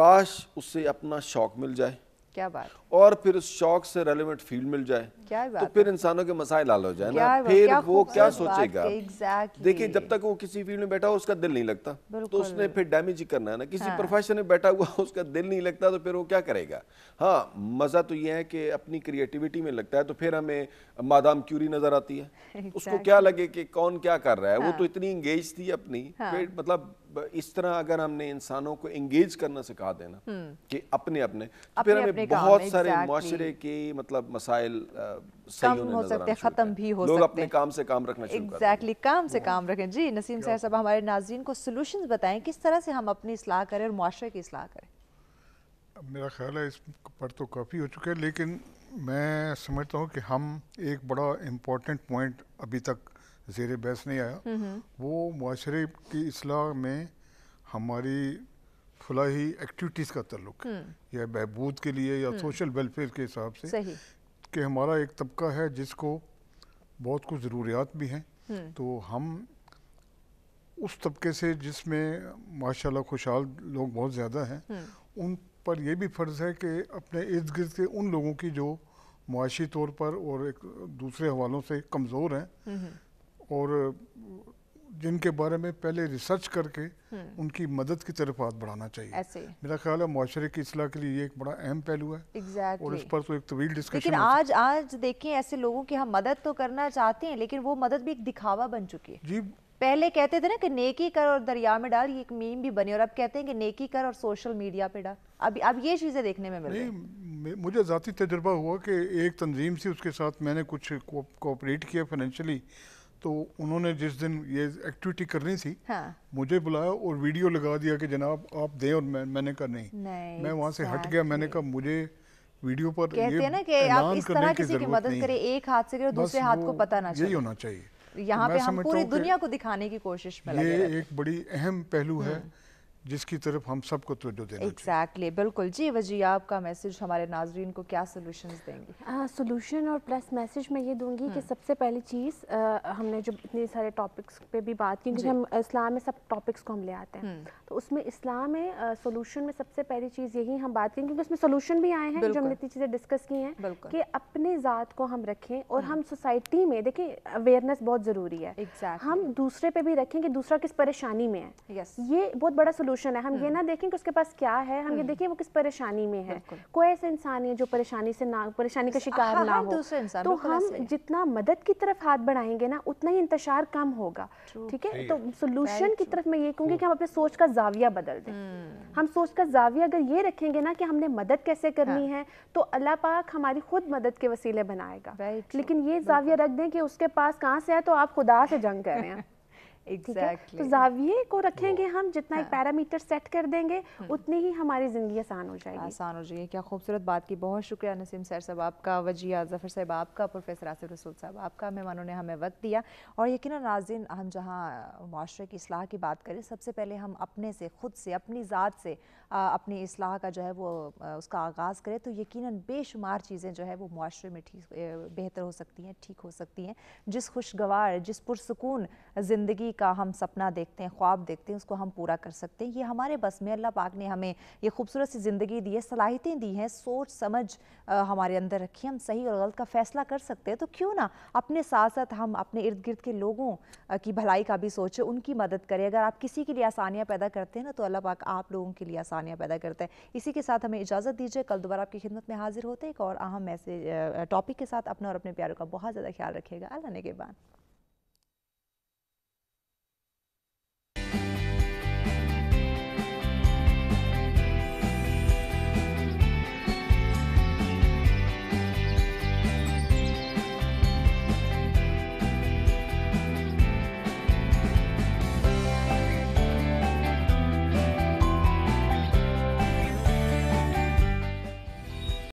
काश उससे अपना शौक मिल जाए क्या बात और फिर उस शौक से रेलिवेंट फील्ड मिल जाए क्या बात तो फिर इंसानों के मसाइल हाल हो जाए ना फिर क्या वो क्या सोचेगा exactly. देखिए जब तक वो किसी फील्ड में बैठा हो उसका दिल नहीं लगता तो उसने फिर डैमेज ही करना है ना किसी हाँ। प्रोफेशन में बैठा हुआ उसका दिल नहीं लगता तो फिर वो क्या करेगा हाँ मजा तो ये है कि अपनी क्रिएटिविटी में लगता है तो फिर हमें मादाम क्यूरी नजर आती है उसको क्या लगे कि कौन क्या कर रहा है वो हाँ। तो इतनी इंगेज थी अपनी हाँ। मतलब इस तरह अगर हमने इंसानों को एंगेज करना सिखा देना हम्म। कि अपने अपने तो फिर हमें बहुत सारे माशरे के मतलब मसाइल कम हो सकते हैं खत्म भी हो लोग अपने काम से काम रखना एग्जैक्टली exactly, काम से हाँ। काम रखें जी नसीम सैर सब हमारे नाजरन को सोल्यूशन बताएं किस तरह से हम अपनी इसलाह करें और माशरे की इसलाह करें मेरा ख्याल है इस पर तो काफ़ी हो चुका है लेकिन मैं समझता हूँ कि हम एक बड़ा इम्पोर्टेंट पॉइंट अभी तक जेर बहस नहीं आया हम्म, हम्म। वो माशरे की असलाह में हमारी फलाही एक्टिविटीज़ का तल्लुक हम्म। या बहबूद के लिए या सोशल वेलफेयर के हिसाब से कि हमारा एक तबका है जिसको बहुत कुछ ज़रूरियात भी हैं तो हम उस तबके से जिसमें माशाल्लाह खुशहाल लोग बहुत ज़्यादा हैं उन पर यह भी फ़र्ज़ है कि अपने इर्द गिर्द के उन लोगों की जो मुआशी तौर पर और एक दूसरे हवालों से कमज़ोर हैं और जिनके बारे में पहले रिसर्च करके हम्म। उनकी मदद की तरफ हाथ बढ़ाना चाहिए ऐसे मेरा ख्याल है माशरे की इसलाह के लिए ये एक बड़ा अहम पहलू है exactly. और इस पर तो एक तवील डिस्कशन लेकिन आज आज देखें ऐसे लोगों की हम मदद तो करना चाहते हैं लेकिन वो मदद भी एक दिखावा बन चुकी है जी पहले कहते थे ना कि नेकी कर और दरिया में डाल ये एक मीम भी बने और अब कहते हैं कि नेकी कर और सोशल मीडिया पे डाल अब अब ये चीज़ें देखने में मिल रही मुझे ज़ाती तजुर्बा हुआ कि एक तंजीम सी उसके साथ मैंने कुछ कोऑपरेट किया फाइनेंशियली तो उन्होंने जिस दिन ये एक्टिविटी करनी थी हाँ। मुझे बुलाया और वीडियो लगा दिया कि जनाब आप दें और मैं, मैंने कहा नहीं मैं वहाँ से हट गया मैंने कहा मुझे वीडियो पर कहते हैं ना कि आप इस तरह किसी की मदद करें एक हाथ से करें दूसरे हाथ को पता ना यही होना चाहिए यहाँ पे हम पूरी दुनिया को दिखाने की कोशिश में ये एक बड़ी अहम पहलू है हम्म। जिसकी तरफ हम सबको तवज्जो देना एग्जैक्टली exactly, बिल्कुल जी वजी आपका मैसेज हमारे नाजरीन को क्या सोल्यूशन देंगे सोल्यूशन और प्लस मैसेज मैं ये दूंगी कि हम्म। सबसे पहली चीज़ आ, हमने जो इतने सारे टॉपिक्स पे भी बात की हम इस्लाम में सब टॉपिक्स को हम ले आते हैं हम्म। तो उसमें इस्लाम में सोल्यूशन में सबसे पहली चीज़ यही हम बात करें क्योंकि उसमें सोल्यूशन भी आए हैं जो हमने इतनी चीज़ें डिस्कस की हैं कि अपने ज़ात को हम रखें और हम्म। हम सोसाइटी में देखिए अवेयरनेस बहुत ज़रूरी है हम दूसरे पे भी रखें कि दूसरा किस परेशानी में है ये बहुत बड़ा सोल्यूशन सोल्यूशन है हम ये हाँ। ना देखें कि उसके पास क्या है हम ये हम्म। देखें वो किस परेशानी में है कोई ऐसा इंसान है जो परेशानी से ना परेशानी का हाँ, शिकार हाँ, ना हाँ, हो तो हम जितना मदद की तरफ हाथ बढ़ाएंगे ना उतना ही इंतजार कम होगा ठीक है तो सोल्यूशन की तरफ मैं ये कहूँगी कि हम अपने सोच का जाविया बदल दें हम्म। हम सोच का जाविया अगर ये रखेंगे ना कि हमने मदद कैसे करनी है तो अल्लाह पाक हमारी खुद मदद के वसीले बनाएगा लेकिन ये जाविया रख दें कि उसके पास कहाँ से है तो आप खुदा से जंग कर रहे हैं exactly. तो जाविये को रखेंगे हम जितना हाँ। एक पैरामीटर सेट कर देंगे हम्म। उतनी ही हमारी ज़िंदगी आसान हो जाएगी आसान हो जाएगी क्या खूबसूरत बात की बहुत शुक्रिया नसीम सर साहब आपका वजिया जफ़र साहब आपका प्रोफेसर आसिफ रसूल साहब आपका मेहमानों ने हमें वक्त दिया और यकीन नाजिन हम जहाँ माशरे की असलाह की बात करें सबसे पहले हम अपने से खुद से अपनी ज़ात से अपनी असलाह का जो है वो उसका आगाज़ करें तो यकीन बेशुमार चीज़ें जो है वो माशरे में ठीक बेहतर हो सकती हैं ठीक हो सकती हैं जिस खुशगवार जिस पुरसकून ज़िंदगी का हम सपना देखते हैं ख्वाब देखते हैं उसको हम पूरा कर सकते हैं ये हमारे बस में अल्लाह पाक ने हमें ये खूबसूरत सी ज़िंदगी दी है सलाहितें दी हैं सोच समझ हमारे अंदर रखी हम सही और गलत का फ़ैसला कर सकते हैं तो क्यों ना अपने साथ साथ हम अपने इर्द गिर्द के लोगों की भलाई का भी सोचें उनकी मदद करें अगर आप किसी के लिए आसानियाँ पैदा करते हैं ना तो अल्लाह पाक आप लोगों के लिए आसानियाँ पैदा करते हैं इसी के साथ हमें इजाज़त दीजिए कल दोबारा आपकी खिदमत में हाजिर होते हैं एक और अहम मैसेज टॉपिक के साथ अपना और अपने प्यारों का बहुत ज़्यादा ख्याल रखिएगा अल्लाह ने के बाद